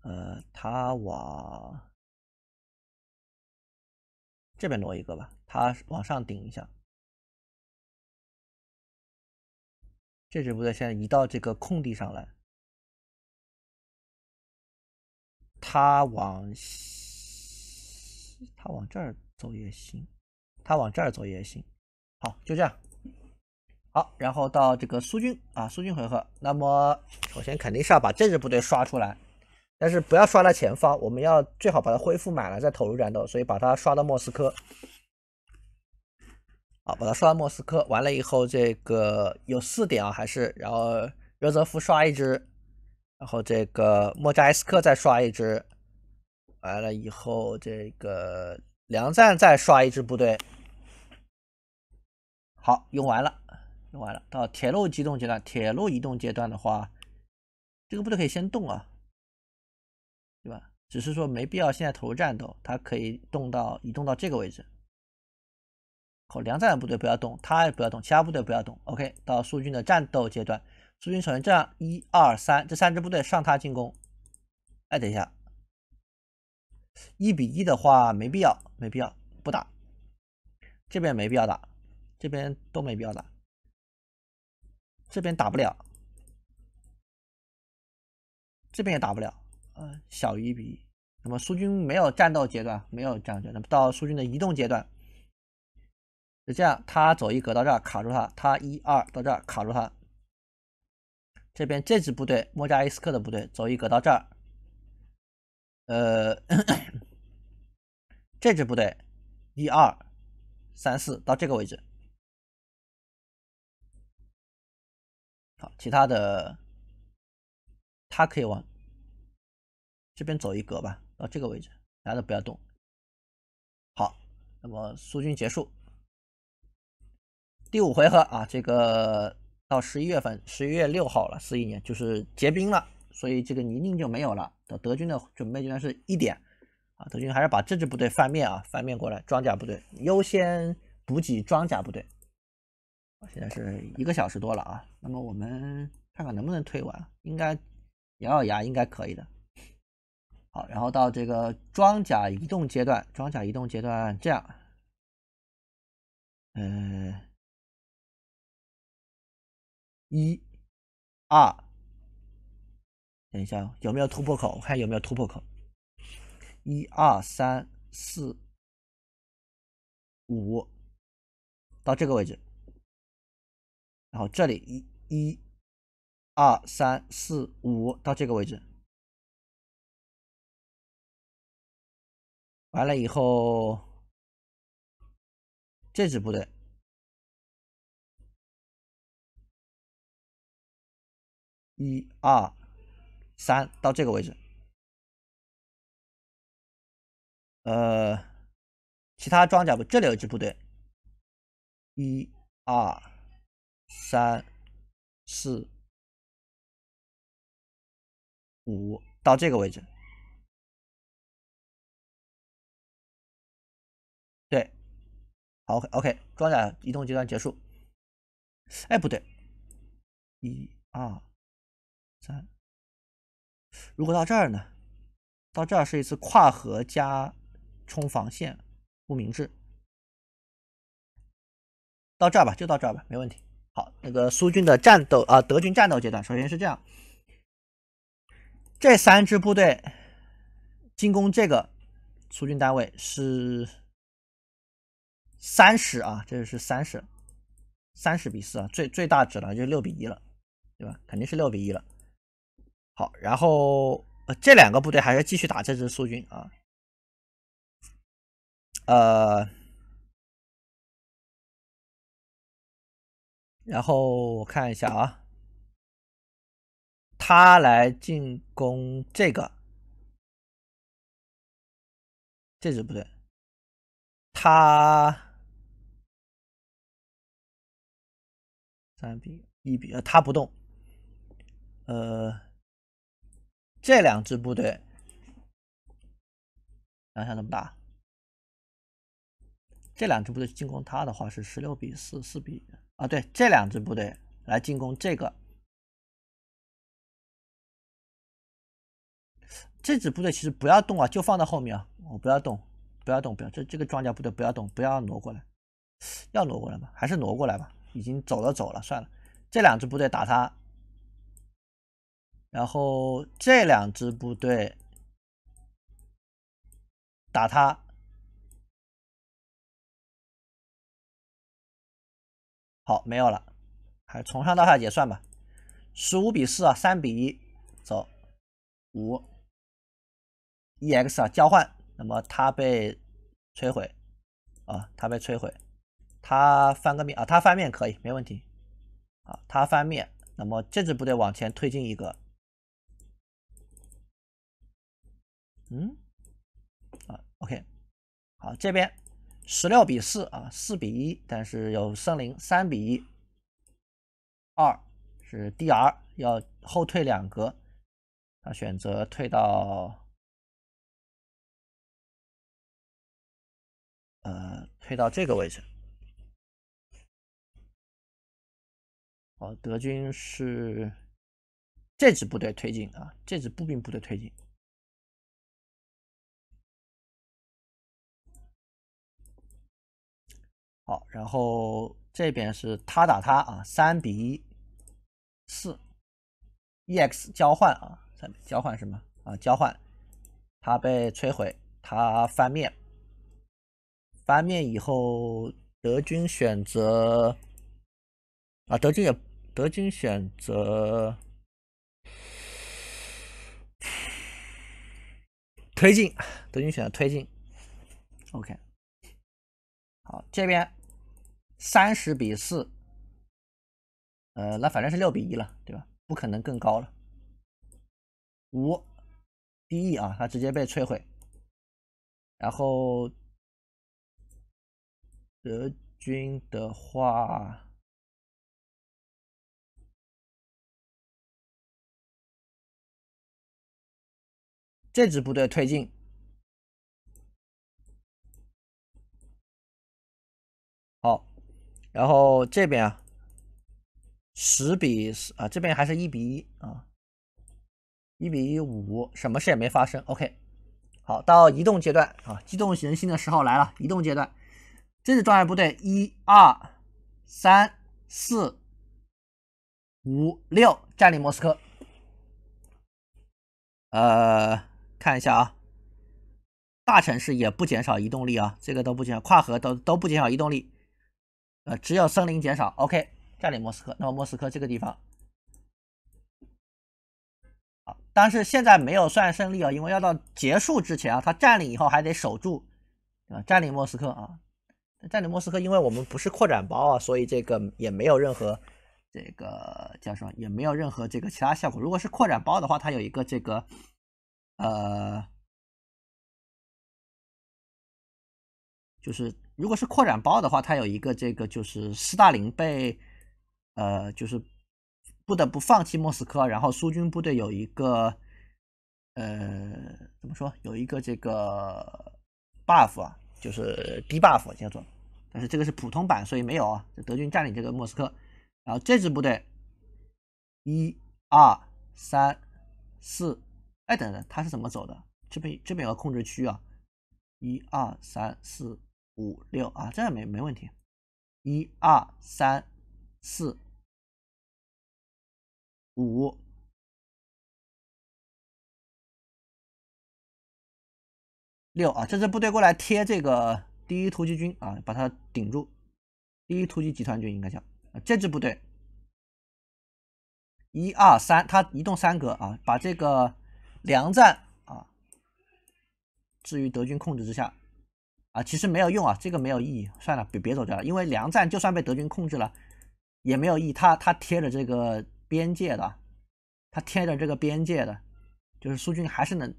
呃，他往这边挪一个吧，他往上顶一下，这支部队现在移到这个空地上来。他往西，他往这儿走也行，他往这儿走也行。好，就这样。好，然后到这个苏军啊，苏军回合。那么首先肯定是要把这支部队刷出来，但是不要刷到前方，我们要最好把它恢复满了再投入战斗，所以把它刷到莫斯科。好，把它刷到莫斯科。完了以后，这个有四点啊，还是然后约泽夫刷一支。然后这个莫扎埃斯克再刷一支，完了以后这个粮站再刷一支部队，好，用完了，用完了。到铁路机动阶段，铁路移动阶段的话，这个部队可以先动啊，对吧？只是说没必要现在投入战斗，它可以动到移动到这个位置。好，粮站的部队不要动，它也不要动，其他部队不要动。OK，到苏军的战斗阶段。苏军首先这样，一二三，这三支部队上他进攻。哎，等一下，一比一的话没必要，没必要，不打。这边没必要打，这边都没必要打，这边打不了，这边也打不了。呃，小于一比一。那么苏军没有战斗阶段，没有战斗，那么到苏军的移动阶段，就这样，他走一格到这儿卡住他，他一二到这儿卡住他。这边这支部队，莫扎伊斯克的部队走一格到这儿，呃，这支部队一二三四到这个位置。好，其他的他可以往这边走一格吧，到这个位置，家都不要动。好，那么苏军结束。第五回合啊，这个。到十一月份，十一月六号了，十一年就是结冰了，所以这个泥泞就没有了。德军的准备居然是一点，啊，德军还是把这支部队翻面啊，翻面过来，装甲部队优先补给装甲部队。现在是一个小时多了啊，那么我们看看能不能推完，应该咬咬牙应该可以的。好，然后到这个装甲移动阶段，装甲移动阶段这样，嗯。一、二，等一下，有没有突破口？我看有没有突破口。一、二、三、四、五，到这个位置。然后这里一、一、二、三、四、五，到这个位置。完了以后，这支部队。一、二、三，到这个位置。呃，其他装甲部这里有支部队。一、二、三、四、五，到这个位置。对，好，OK，OK，装甲移动阶段结束。哎，不对，一、二。三，如果到这儿呢？到这儿是一次跨河加冲防线，不明智。到这儿吧，就到这儿吧，没问题。好，那个苏军的战斗啊，德军战斗阶段，首先是这样，这三支部队进攻这个苏军单位是三十啊，这是三十，三十比四啊，最最大值了，就六比一了，对吧？肯定是六比一了。好，然后这两个部队还是继续打这支苏军啊，呃，然后我看一下啊，他来进攻这个这支部队，他三比一比，呃，他不动，呃。这两支部队想想怎么打？这两支部队进攻他的话是十六比四，四比啊对，这两支部队来进攻这个。这支部队其实不要动啊，就放在后面啊，我不要动，不要动，不要这这个装甲部队不要动，不要挪过来，要挪过来吗？还是挪过来吧？已经走了走了，算了，这两支部队打他。然后这两支部队打他，好没有了，还是从上到下结算吧。十五比四啊，三比一，走五 e x 啊，交换。那么他被摧毁啊，他被摧毁，他翻个面啊，他翻面可以没问题啊，他翻面。那么这支部队往前推进一个。嗯，啊，OK，好，这边十六比四啊，四比一，但是有森林三比一，二是 DR 要后退两格，他选择退到呃，退到这个位置。好，德军是这支部队推进啊，这支步兵部队推进。好，然后这边是他打他啊，三比一，四，ex 交换啊，交换什么啊？交换，他被摧毁，他翻面，翻面以后，德军选择啊，德军也，德军选择推进，德军选择推进，OK。好，这边三十比四，呃，那反正是六比一了，对吧？不可能更高了。五，D E 啊，它直接被摧毁。然后德军的话，这支部队推进。然后这边啊，十比啊，这边还是一比一啊，一比一五，什么事也没发生。OK，好，到移动阶段啊，激动人心的时候来了，移动阶段，这是装甲部队一二三四五六占领莫斯科。呃，看一下啊，大城市也不减少移动力啊，这个都不减，少，跨河都都不减少移动力。呃，只有森林减少，OK，占领莫斯科。那么莫斯科这个地方，好，但是现在没有算胜利啊，因为要到结束之前啊，他占领以后还得守住，啊，占领莫斯科啊，占领莫斯科，因为我们不是扩展包啊，所以这个也没有任何这个叫什么，也没有任何这个其他效果。如果是扩展包的话，它有一个这个，呃，就是。如果是扩展包的话，它有一个这个就是斯大林被，呃，就是不得不放弃莫斯科，然后苏军部队有一个，呃，怎么说有一个这个 buff 啊，就是低 buff 叫做，但是这个是普通版，所以没有啊。这德军占领这个莫斯科，然后这支部队，一、二、三、四，哎，等等，他是怎么走的？这边这边有个控制区啊，一、二、三、四。五六啊，这样没没问题。一二三四五六啊，这支部队过来贴这个第一突击军啊，把它顶住。第一突击集团军应该叫啊，这支部队一二三，它移动三格啊，把这个粮站啊置于德军控制之下。啊，其实没有用啊，这个没有意义，算了，别别走掉了。因为粮站就算被德军控制了，也没有意义。他他贴着这个边界的，他贴着这个边界的，就是苏军还是能，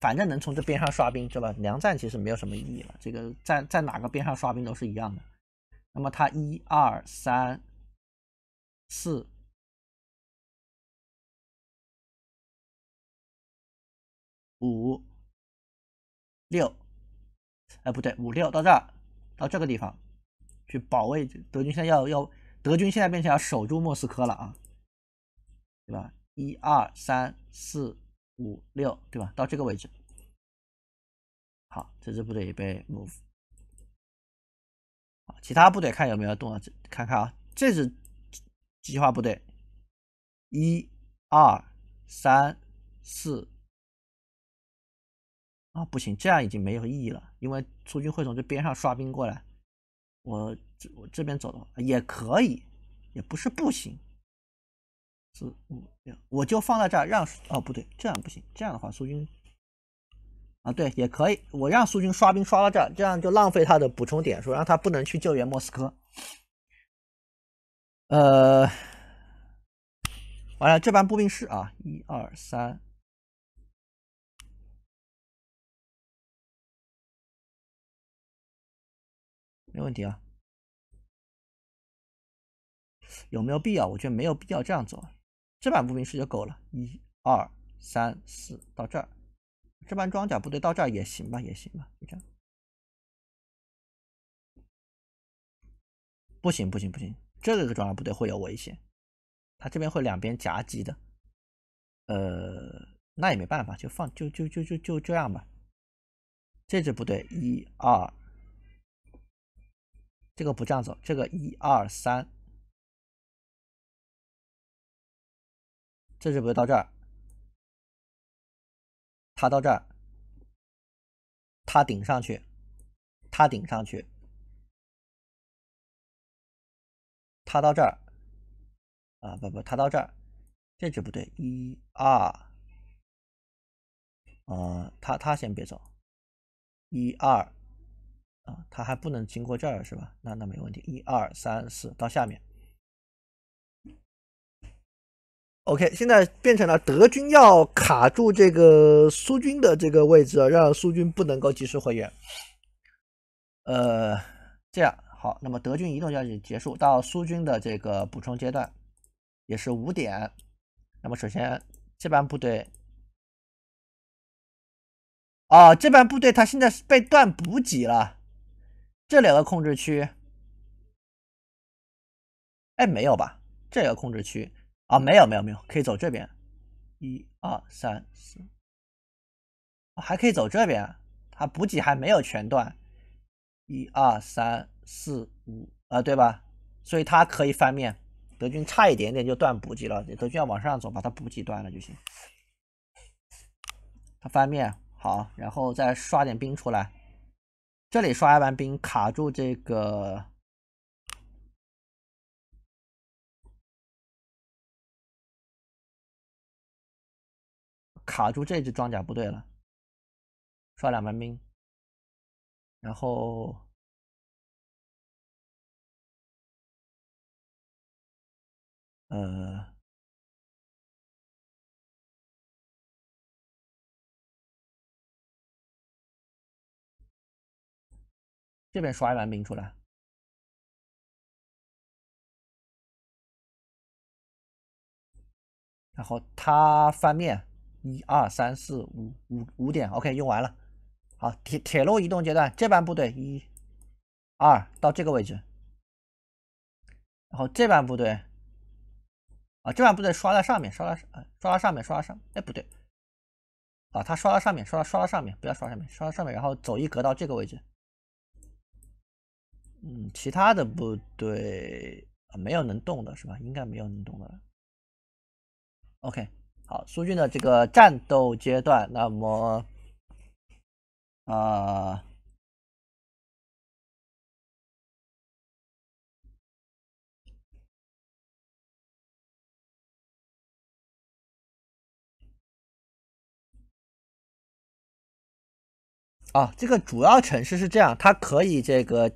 反正能从这边上刷兵，道吧？粮站其实没有什么意义了，这个在在哪个边上刷兵都是一样的。那么他一二三四五六。哎，不对，五六到这儿，到这个地方去保卫德军。现在要要，德军现在变成要守住莫斯科了啊，对吧？一二三四五六，对吧？到这个位置。好，这支部队也被 move。其他部队看有没有动啊？看看啊，这支机划部队，一二三四啊，不行，这样已经没有意义了。因为苏军会从这边上刷兵过来，我这我这边走的话也可以，也不是不行。是，五，我就放在这儿让哦不对，这样不行，这样的话苏军啊对也可以，我让苏军刷兵刷到这儿，这样就浪费他的补充点数，让他不能去救援莫斯科。呃，完了这班步兵师啊，一二三。没问题啊，有没有必要？我觉得没有必要这样做。这版步兵师就够了，一二三四到这儿。这班装甲部队到这儿也行吧，也行吧，就这样。不行不行不行，这个装甲部队会有危险，他这边会两边夹击的。呃，那也没办法，就放就就就就就这样吧。这支部队一二。这个不这样走，这个一二三，这只不会到这儿，它到这儿，它顶上去，它顶上去，它到这儿，啊不不，它到这儿，这只不对，一二，嗯，它它先别走，一二。啊，他还不能经过这儿是吧？那那没问题，一二三四到下面。OK，现在变成了德军要卡住这个苏军的这个位置，让苏军不能够及时回援。呃，这样好，那么德军移动就要结束，到苏军的这个补充阶段也是五点。那么首先这班部队，啊，这班部队他现在是被断补给了。这两个控制区，哎，没有吧？这个控制区啊，没有，没有，没有，可以走这边，一二三四，还可以走这边。他补给还没有全断，一二三四五，啊，对吧？所以他可以翻面。德军差一点点就断补给了，德军要往上走，把他补给断了就行。他翻面好，然后再刷点兵出来。这里刷一完兵，卡住这个，卡住这支装甲部队了。刷两完兵，然后，嗯。这边刷一班兵出来，然后他翻面，一二三四五五五点，OK，用完了。好，铁铁路移动阶段，这班部队一，二到这个位置，然后这班部队，啊，这班部队刷在上面，刷在刷在上面，刷在上，哎，不对，啊，他刷到上面，刷到刷到上面，不要刷上面，刷到上面，然后走一格到这个位置。嗯，其他的部队没有能动的是吧？应该没有能动的。OK，好，苏军的这个战斗阶段，那么，啊，啊，这个主要城市是这样，它可以这个。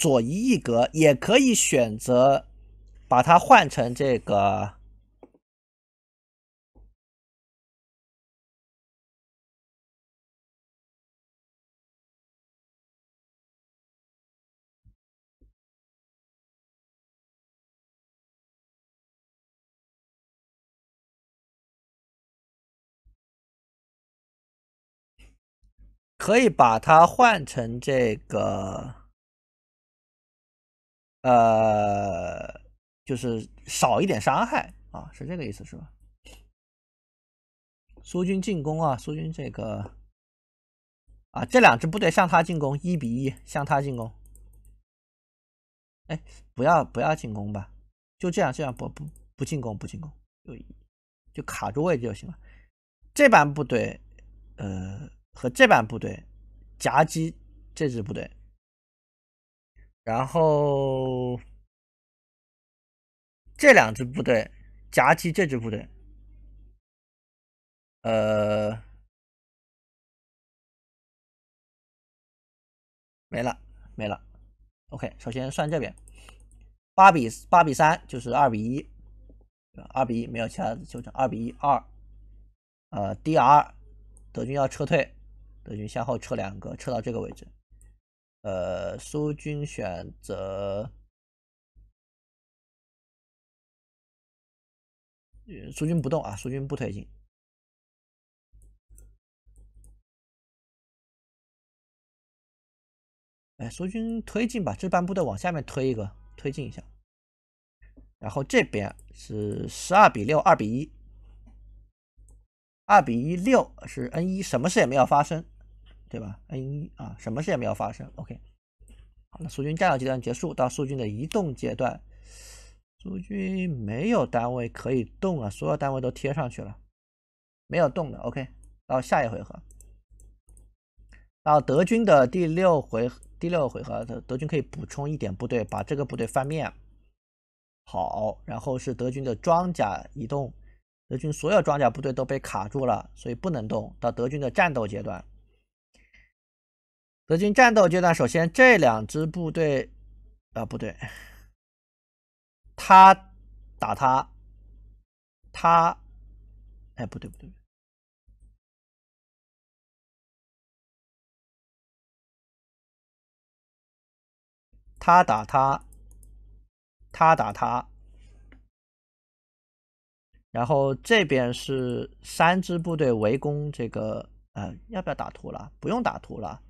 左移一格，也可以选择把它换成这个，可以把它换成这个。呃，就是少一点伤害啊，是这个意思是吧？苏军进攻啊，苏军这个啊，这两支部队向他进攻，一比一向他进攻。哎，不要不要进攻吧，就这样，这样不不不进攻，不进攻，就就卡住位置就行了。这半部队，呃，和这半部队夹击这支部队。然后这两支部队夹击这支部队，呃，没了没了。OK，首先算这边，八比八比三就是二比一，二比一没有其他的纠正，二比一二。呃，DR，德军要撤退，德军向后撤两个，撤到这个位置。呃，苏军选择，苏军不动啊，苏军不推进。哎，苏军推进吧，这半部队往下面推一个，推进一下。然后这边是十二比六，二比一，二比一六是 N 一，什么事也没有发生。对吧？N 一啊，什么事也没有发生。OK，好了，苏军战斗阶段结束，到苏军的移动阶段，苏军没有单位可以动了，所有单位都贴上去了，没有动的。OK，到下一回合，到德军的第六回第六回合，德军可以补充一点部队，把这个部队翻面。好，然后是德军的装甲移动，德军所有装甲部队都被卡住了，所以不能动。到德军的战斗阶段。德军战斗阶段，首先这两支部队，啊，不对，他打他，他，哎，不对不对，他打他，他打他，然后这边是三支部队围攻这个，呃，要不要打图了？不用打图了。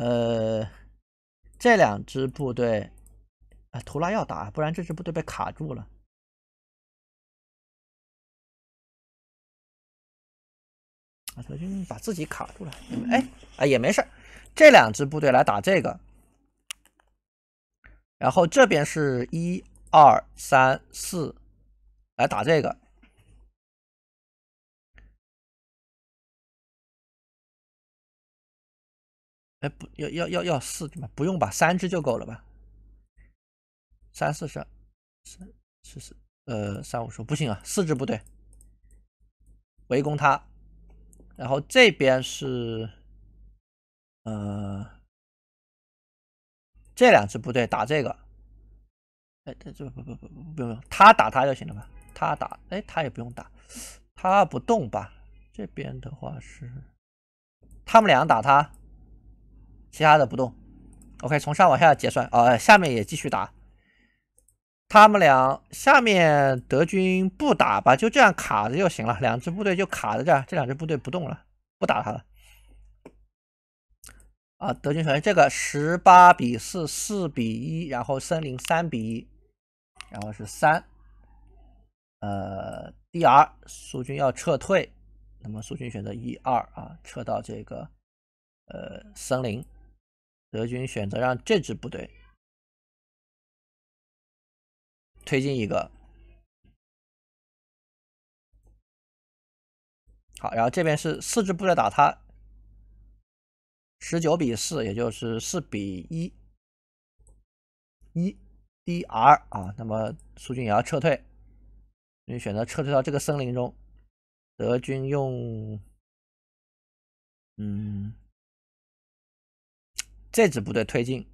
呃，这两支部队，啊，图拉要打，不然这支部队被卡住了。啊，他就把自己卡住了。哎，啊也没事，这两支部队来打这个，然后这边是一二三四，来打这个。哎，不要要要要四支吗？不用吧，三只就够了吧？三四十，三四十，呃，三五十不行啊，四支部队围攻他。然后这边是，呃，这两支部队打这个。哎，这不不不不不用用他打他就行了吧？他打，哎，他也不用打，他不动吧？这边的话是他们俩打他。其他的不动，OK，从上往下结算。呃，下面也继续打。他们俩下面德军不打吧，就这样卡着就行了。两支部队就卡在这，这两支部队不动了，不打他了。啊，德军选择这个十八比四，四比一，然后森林三比一，然后是三。呃，第二，苏军要撤退，那么苏军选择一二啊，撤到这个呃森林。德军选择让这支部队推进一个，好，然后这边是四支部队打他，十九比四，也就是四比一，一 dr 啊，那么苏军也要撤退，所选择撤退到这个森林中，德军用，嗯。这支部队推进，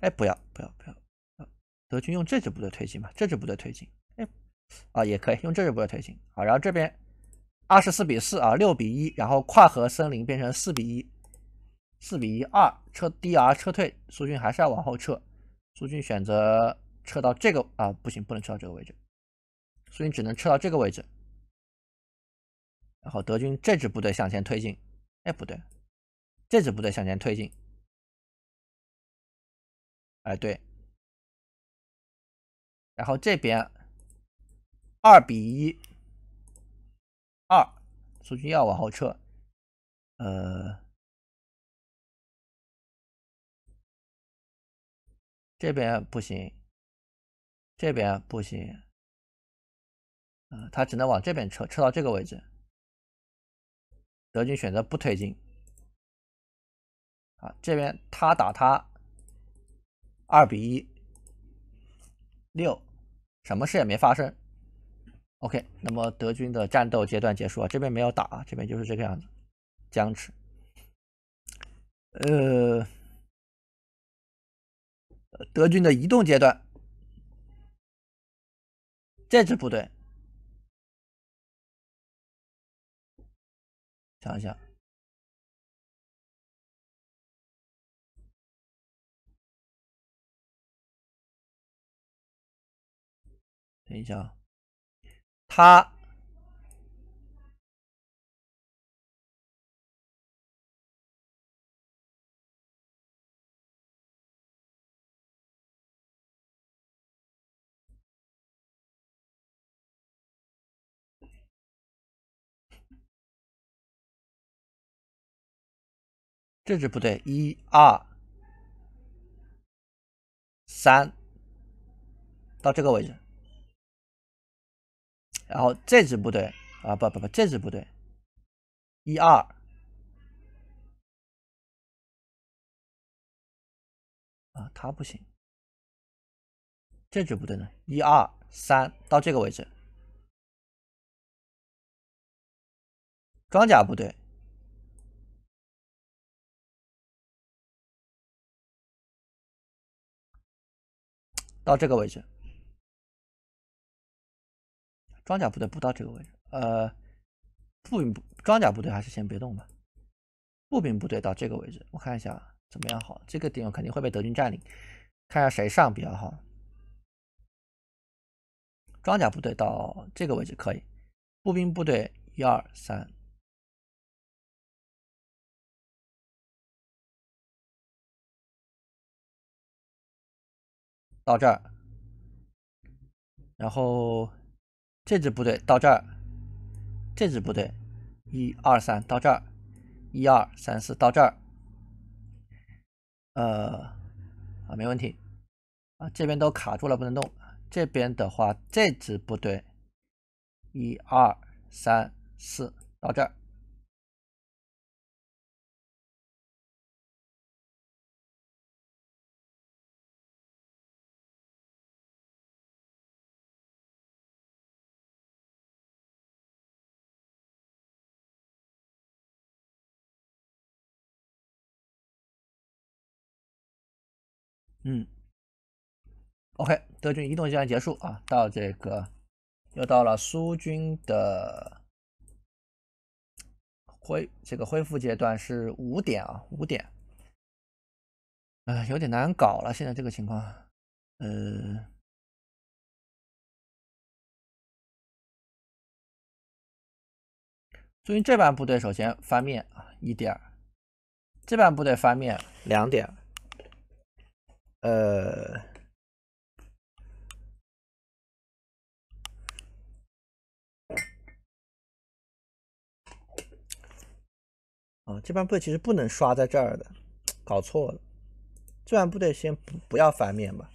哎，不要不要不要，德军用这支部队推进吧，这支部队推进，哎，啊，也可以用这支部队推进，好，然后这边二十四比四啊，六比一，然后跨河森林变成四比一，四比一，二撤，dr 撤退，苏军还是要往后撤，苏军选择撤到这个啊，不行，不能撤到这个位置，苏军只能撤到这个位置。然后德军这支部队向前推进，哎不对，这支部队向前推进，哎对。然后这边二比一，二苏军要往后撤，呃，这边不行，这边不行，他只能往这边撤，撤到这个位置。德军选择不推进啊，这边他打他二比一六，什么事也没发生。OK，那么德军的战斗阶段结束啊，这边没有打啊，这边就是这个样子，僵持。呃，德军的移动阶段，这支部队。等一下，等一下啊，他。这支部队，一二三，到这个位置。然后这支部队啊，不不不，这支部队，一二啊，他不行。这支部队呢，一二三，到这个位置。装甲部队。到这个位置，装甲部队不到这个位置，呃，步兵装甲部队还是先别动吧。步兵部队到这个位置，我看一下怎么样好。这个点肯定会被德军占领，看一下谁上比较好。装甲部队到这个位置可以，步兵部队一二三。到这儿，然后这支部队到这儿，这支部队一二三到这儿，一二三四到这儿，呃，啊，没问题，啊，这边都卡住了，不能动。这边的话，这支部队一二三四到这儿。嗯，OK，德军移动阶段结束啊，到这个又到了苏军的恢这个恢复阶段是五点啊，五点，哎，有点难搞了，现在这个情况，呃，所以这班部队首先翻面啊，一点，这班部队翻面两点。呃，啊，这班部队其实不能刷在这儿的，搞错了。这班部队先不不要翻面吧，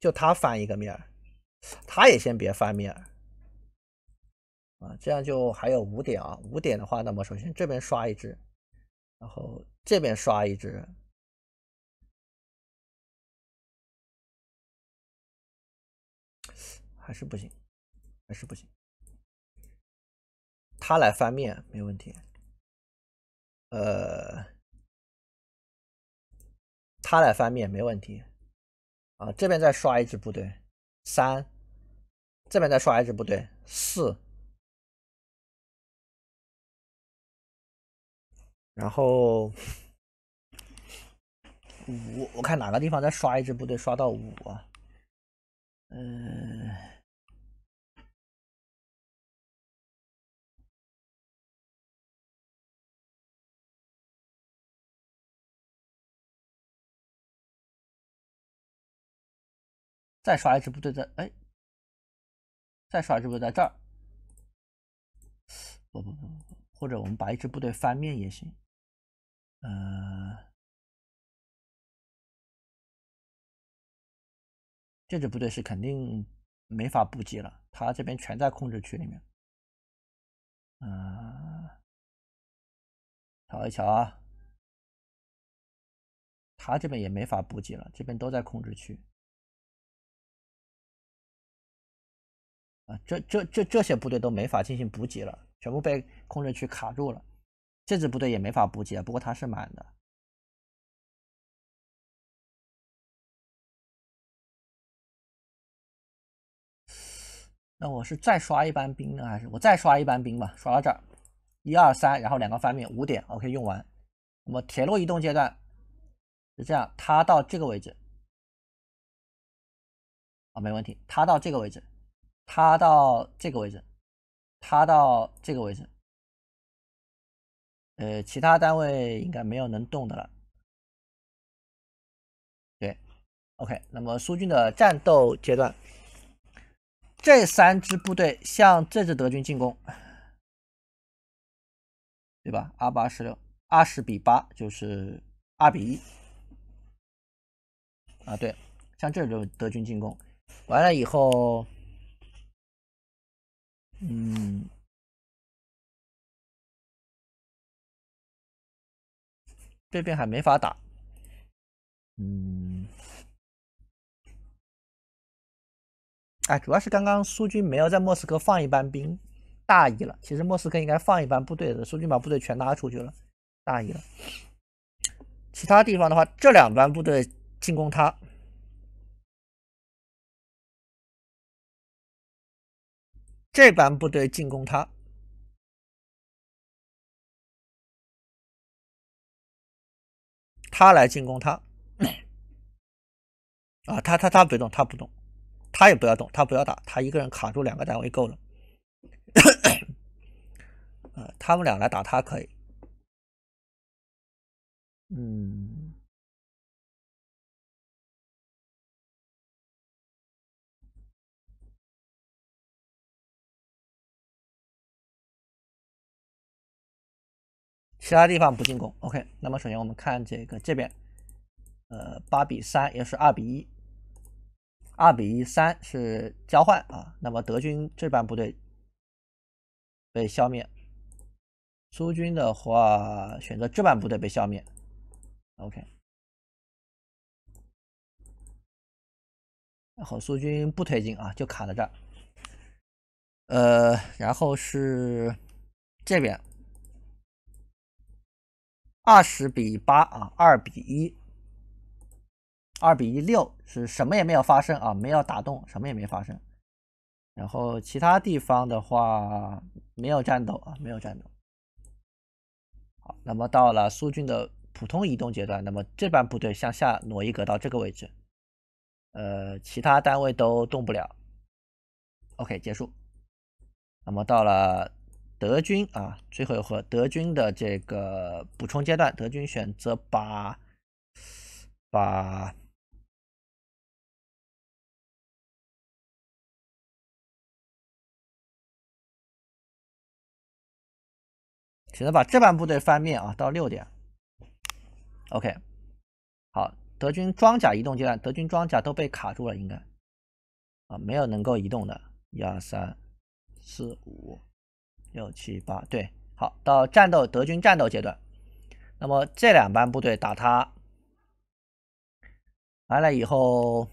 就他翻一个面儿，他也先别翻面儿。啊，这样就还有五点啊，五点的话，那么首先这边刷一只，然后这边刷一只。还是不行，还是不行。他来翻面没问题，呃，他来翻面没问题。啊，这边再刷一支部队三，这边再刷一支部队四，然后五，我看哪个地方再刷一支部队，刷到五啊？嗯。再刷一支部队在哎，再刷一支部队在这儿，不不不不，或者我们把一支部队翻面也行。嗯，这支部队是肯定没法补给了，他这边全在控制区里面。嗯，瞧一瞧啊，他这边也没法补给了，这边都在控制区。啊，这这这这些部队都没法进行补给了，全部被控制区卡住了。这支部队也没法补给，不过它是满的。那我是再刷一班兵呢，还是我再刷一班兵吧？刷到这儿，一二三，然后两个方面五点，OK，用完。那么铁路移动阶段是这样，它到这个位置啊，没问题，它到这个位置。他到这个位置，他到这个位置，呃，其他单位应该没有能动的了。对，OK，那么苏军的战斗阶段，这三支部队向这支德军进攻，对吧？二八十六，二十比八就是二比一。啊，对，向这支德军进攻，完了以后。嗯，这边还没法打。嗯，哎，主要是刚刚苏军没有在莫斯科放一班兵，大意了。其实莫斯科应该放一班部队的，苏军把部队全拉出去了，大意了。其他地方的话，这两班部队进攻他。这班部队进攻他，他来进攻他，啊，他他他不动，他不动，他也不要动，他不要打，他一个人卡住两个单位够了，啊，他们俩来打他可以，嗯。其他地方不进攻，OK。那么首先我们看这个这边，呃，八比三，也是二比一，二比一，三是交换啊。那么德军这半部队被消灭，苏军的话选择这半部队被消灭，OK。然后苏军不推进啊，就卡在这儿。呃，然后是这边。二十比八啊，二比一，二比一六是什么也没有发生啊，没有打洞，什么也没发生。然后其他地方的话没有战斗啊，没有战斗。好，那么到了苏军的普通移动阶段，那么这班部队向下挪一格到这个位置，呃，其他单位都动不了。OK，结束。那么到了。德军啊，最后一回德军的这个补充阶段，德军选择把把选择把这半部队翻面啊，到六点。OK，好，德军装甲移动阶段，德军装甲都被卡住了，应该啊没有能够移动的，一二三四五。六七八对，好，到战斗德军战斗阶段，那么这两班部队打他完了以后，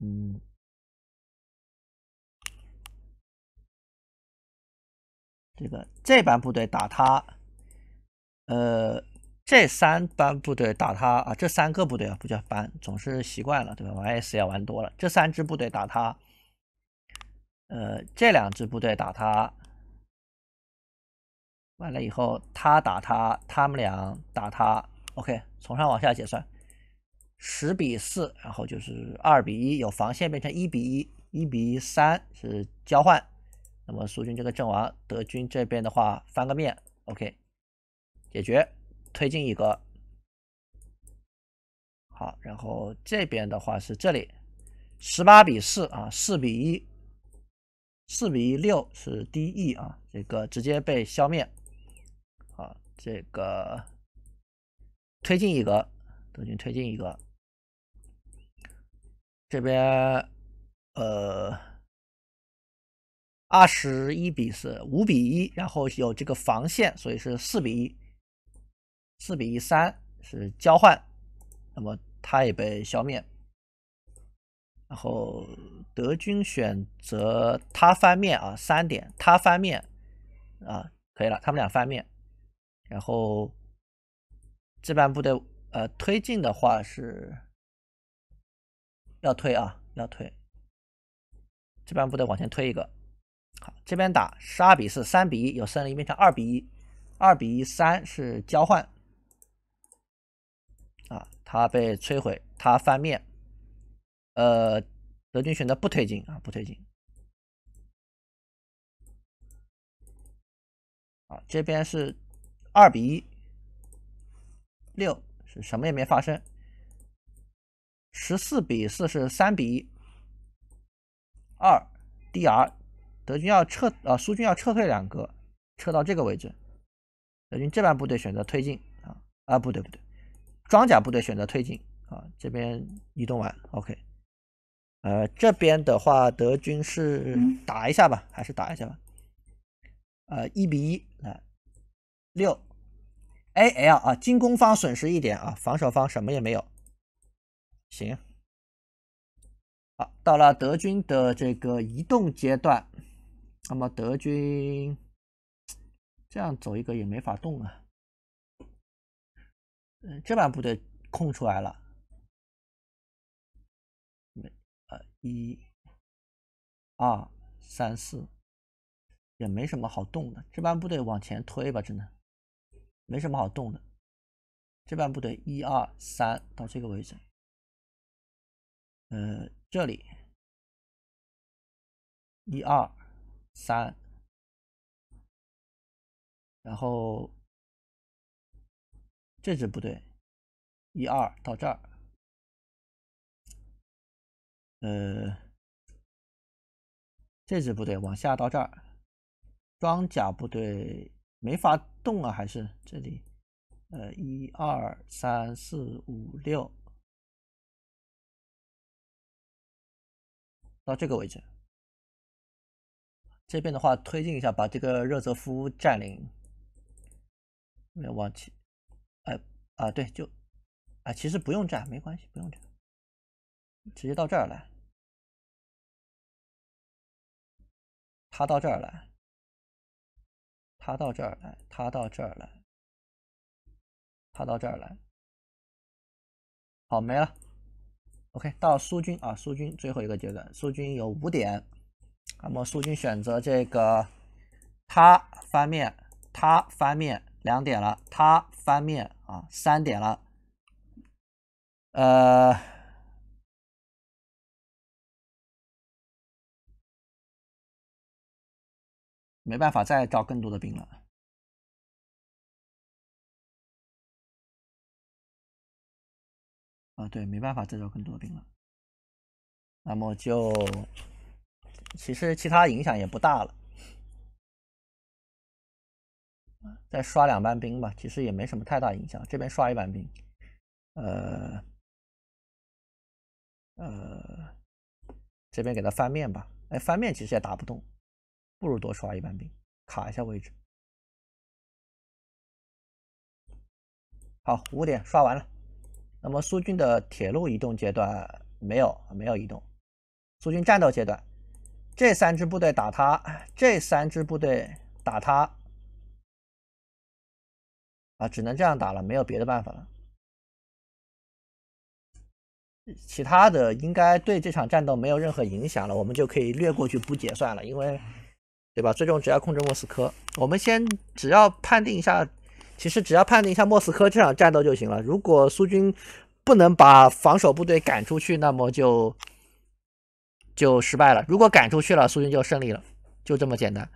嗯，这个这班部队打他，呃，这三班部队打他啊，这三个部队啊不叫班，总是习惯了对吧？玩 S 也要玩多了，这三支部队打他。呃，这两支部队打他，完了以后他打他，他们俩打他，OK，从上往下结算，十比四，然后就是二比一，有防线变成一比一，一比三是交换。那么苏军这个阵亡，德军这边的话翻个面，OK，解决，推进一个。好，然后这边的话是这里，十八比四啊，四比一。四比一六是 d E 啊，这个直接被消灭。好，这个推进一个，德军推进一个。这边呃，二十一比四，五比一，然后有这个防线，所以是四比一。四比一三，是交换，那么它也被消灭。然后。德军选择他翻面啊，三点他翻面啊，可以了。他们俩翻面，然后这半部队呃推进的话是要推啊，要推。这半部队往前推一个，好，这边打十二比四，三比一，有胜利变成二比一，二比一三是交换啊，他被摧毁，他翻面，呃。德军选择不推进啊，不推进。啊，这边是二比一，六是什么也没发生，十四比四是三比一，二 D R，德军要撤啊，苏军要撤退两格，撤到这个位置。德军这半部队选择推进啊啊，不对不对，装甲部队选择推进啊，这边移动完，OK。呃，这边的话，德军是打一下吧，还是打一下吧？呃，一比一，来六，A L 啊，进攻方损失一点啊，防守方什么也没有。行，好，到了德军的这个移动阶段，那么德军这样走一个也没法动啊，嗯，这把部队空出来了。一、二、三四，也没什么好动的。这班部队往前推吧，真的没什么好动的。这班部队一、二、三到这个位置，嗯，这里一、二、三，然后这支部队一、二到这儿。呃，这支部队往下到这儿，装甲部队没法动啊，还是这里？呃，一二三四五六，到这个位置。这边的话，推进一下，把这个热泽夫占领，没有忘记？哎啊，对，就啊，其实不用占，没关系，不用占。直接到这儿来，他到这儿来，他到这儿来，他到这儿来，他到这儿来，好没了。OK，到苏军啊，苏军最后一个阶段，苏军有五点，那么苏军选择这个，他翻面，他翻面两点了，他翻面啊三点了，呃。没办法再招更多的兵了啊，对，没办法再招更多兵了。那么就，其实其他影响也不大了。再刷两班兵吧，其实也没什么太大影响。这边刷一班兵，呃，呃，这边给他翻面吧。哎，翻面其实也打不动。不如多刷一半兵，卡一下位置。好，五点刷完了。那么苏军的铁路移动阶段没有，没有移动。苏军战斗阶段，这三支部队打他，这三支部队打他，啊，只能这样打了，没有别的办法了。其他的应该对这场战斗没有任何影响了，我们就可以略过去不结算了，因为。对吧？最终只要控制莫斯科，我们先只要判定一下，其实只要判定一下莫斯科这场战斗就行了。如果苏军不能把防守部队赶出去，那么就就失败了；如果赶出去了，苏军就胜利了，就这么简单。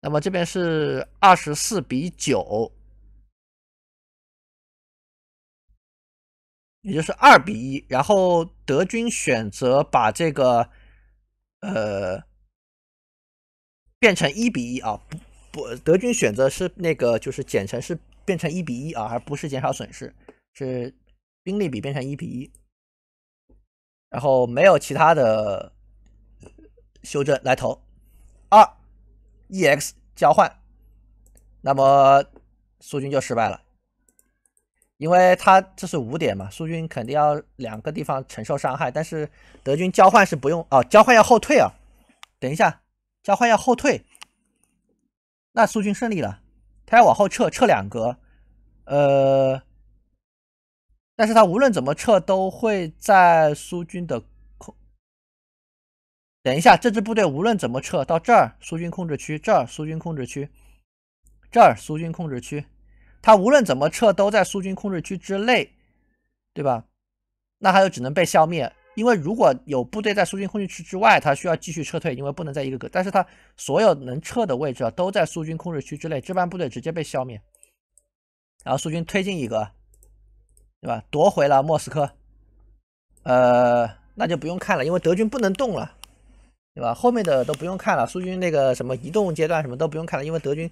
那么这边是二十四比九，也就是二比一。然后德军选择把这个，呃。变成一比一啊，不不，德军选择是那个，就是简称是变成一比一啊，而不是减少损失，是兵力比变成一比一，然后没有其他的修正来投二，ex 交换，那么苏军就失败了，因为他这是五点嘛，苏军肯定要两个地方承受伤害，但是德军交换是不用啊，交换要后退啊，等一下。交换要后退，那苏军胜利了，他要往后撤，撤两格，呃，但是他无论怎么撤，都会在苏军的控。等一下，这支部队无论怎么撤，到这儿苏军控制区，这儿苏军控制区，这儿苏军控制区，他无论怎么撤，都在苏军控制区之内，对吧？那他就只能被消灭。因为如果有部队在苏军控制区之外，他需要继续撤退，因为不能在一个格。但是他所有能撤的位置啊都在苏军控制区之内，这班部队直接被消灭。然后苏军推进一个，对吧？夺回了莫斯科。呃，那就不用看了，因为德军不能动了，对吧？后面的都不用看了，苏军那个什么移动阶段什么都不用看了，因为德军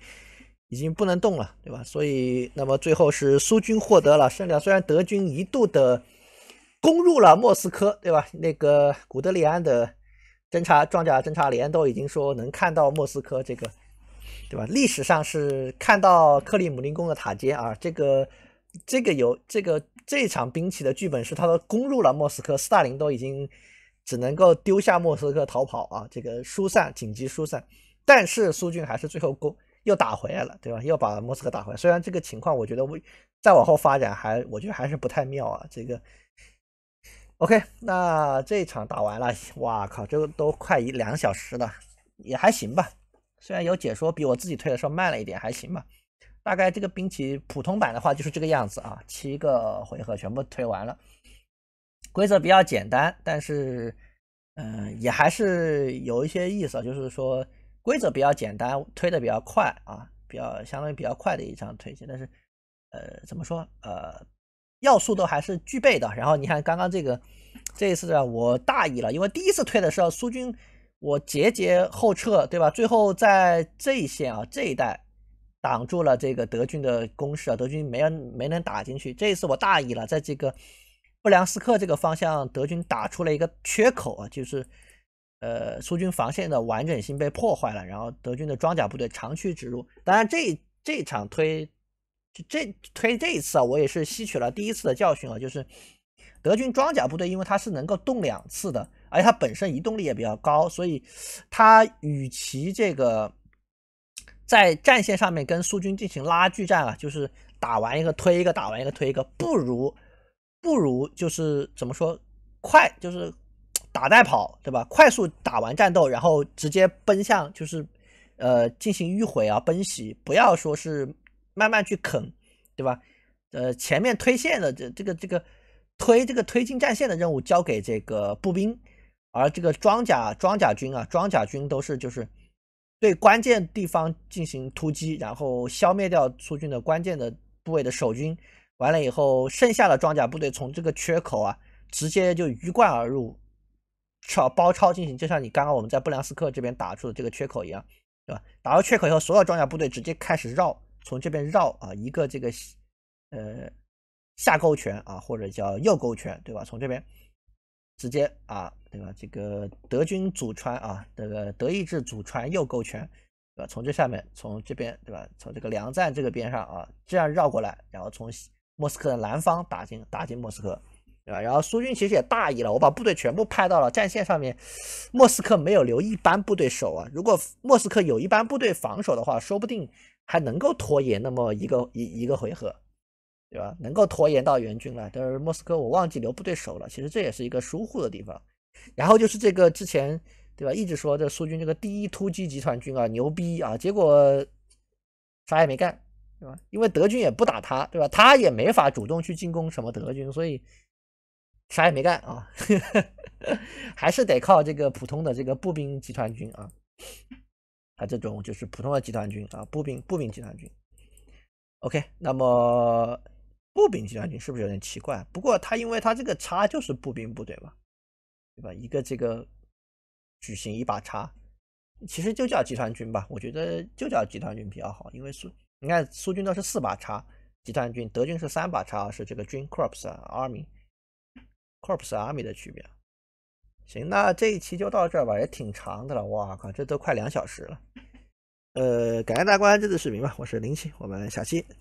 已经不能动了，对吧？所以那么最后是苏军获得了胜利，虽然德军一度的。攻入了莫斯科，对吧？那个古德里安的侦察装甲侦察连都已经说能看到莫斯科，这个，对吧？历史上是看到克里姆林宫的塔尖啊。这个，这个有这个这场兵器的剧本是，他都攻入了莫斯科，斯大林都已经只能够丢下莫斯科逃跑啊，这个疏散紧急疏散，但是苏军还是最后攻又打回来了，对吧？又把莫斯科打回来。虽然这个情况，我觉得我再往后发展还，我觉得还是不太妙啊。这个。OK，那这一场打完了，哇靠，这都快一两小时了，也还行吧。虽然有解说比我自己推的时候慢了一点，还行吧。大概这个兵棋普通版的话就是这个样子啊，七个回合全部推完了。规则比较简单，但是，嗯，也还是有一些意思。就是说，规则比较简单，推的比较快啊，比较相当于比较快的一场推棋。但是，呃，怎么说，呃。要素都还是具备的。然后你看刚刚这个，这一次啊，我大意了，因为第一次推的时候，苏军我节节后撤，对吧？最后在这一线啊，这一带挡住了这个德军的攻势啊，德军没人没能打进去。这一次我大意了，在这个布良斯克这个方向，德军打出了一个缺口啊，就是呃，苏军防线的完整性被破坏了，然后德军的装甲部队长驱直入。当然，这这场推。就这推这一次啊，我也是吸取了第一次的教训啊，就是德军装甲部队，因为它是能够动两次的，而且它本身移动力也比较高，所以它与其这个在战线上面跟苏军进行拉锯战啊，就是打完一个推一个，打完一个推一个，不如不如就是怎么说，快就是打带跑，对吧？快速打完战斗，然后直接奔向就是呃进行迂回啊奔袭，不要说是。慢慢去啃，对吧？呃，前面推线的这这个这个推这个推进战线的任务交给这个步兵，而这个装甲装甲军啊，装甲军都是就是对关键地方进行突击，然后消灭掉苏军的关键的部位的守军。完了以后，剩下的装甲部队从这个缺口啊，直接就鱼贯而入，超包抄进行。就像你刚刚我们在布良斯克这边打出的这个缺口一样，对吧？打到缺口以后，所有装甲部队直接开始绕。从这边绕啊，一个这个，呃，下勾拳啊，或者叫右勾拳，对吧？从这边直接啊，对吧？这个德军祖传啊，这个德意志祖传右勾拳，对吧？从这下面，从这边，对吧？从这个粮站这个边上啊，这样绕过来，然后从莫斯科的南方打进，打进莫斯科，对吧？然后苏军其实也大意了，我把部队全部派到了战线上面，莫斯科没有留一班部队守啊。如果莫斯科有一班部队防守的话，说不定。还能够拖延那么一个一一个回合，对吧？能够拖延到援军了，但是莫斯科我忘记留部队守了，其实这也是一个疏忽的地方。然后就是这个之前，对吧？一直说这苏军这个第一突击集团军啊牛逼啊，结果啥也没干，对吧？因为德军也不打他，对吧？他也没法主动去进攻什么德军，所以啥也没干啊，还是得靠这个普通的这个步兵集团军啊。他这种就是普通的集团军啊，步兵步兵集团军。OK，那么步兵集团军是不是有点奇怪？不过他因为他这个叉就是步兵部队嘛，对吧？一个这个矩形一把叉，其实就叫集团军吧。我觉得就叫集团军比较好，因为苏你看苏军都是四把叉集团军，德军是三把叉，是这个军 （corps） army corps army 的区别。行，那这一期就到这儿吧，也挺长的了。哇靠，这都快两小时了。呃，感谢大家观看这次视频吧，我是林七，我们下期。再。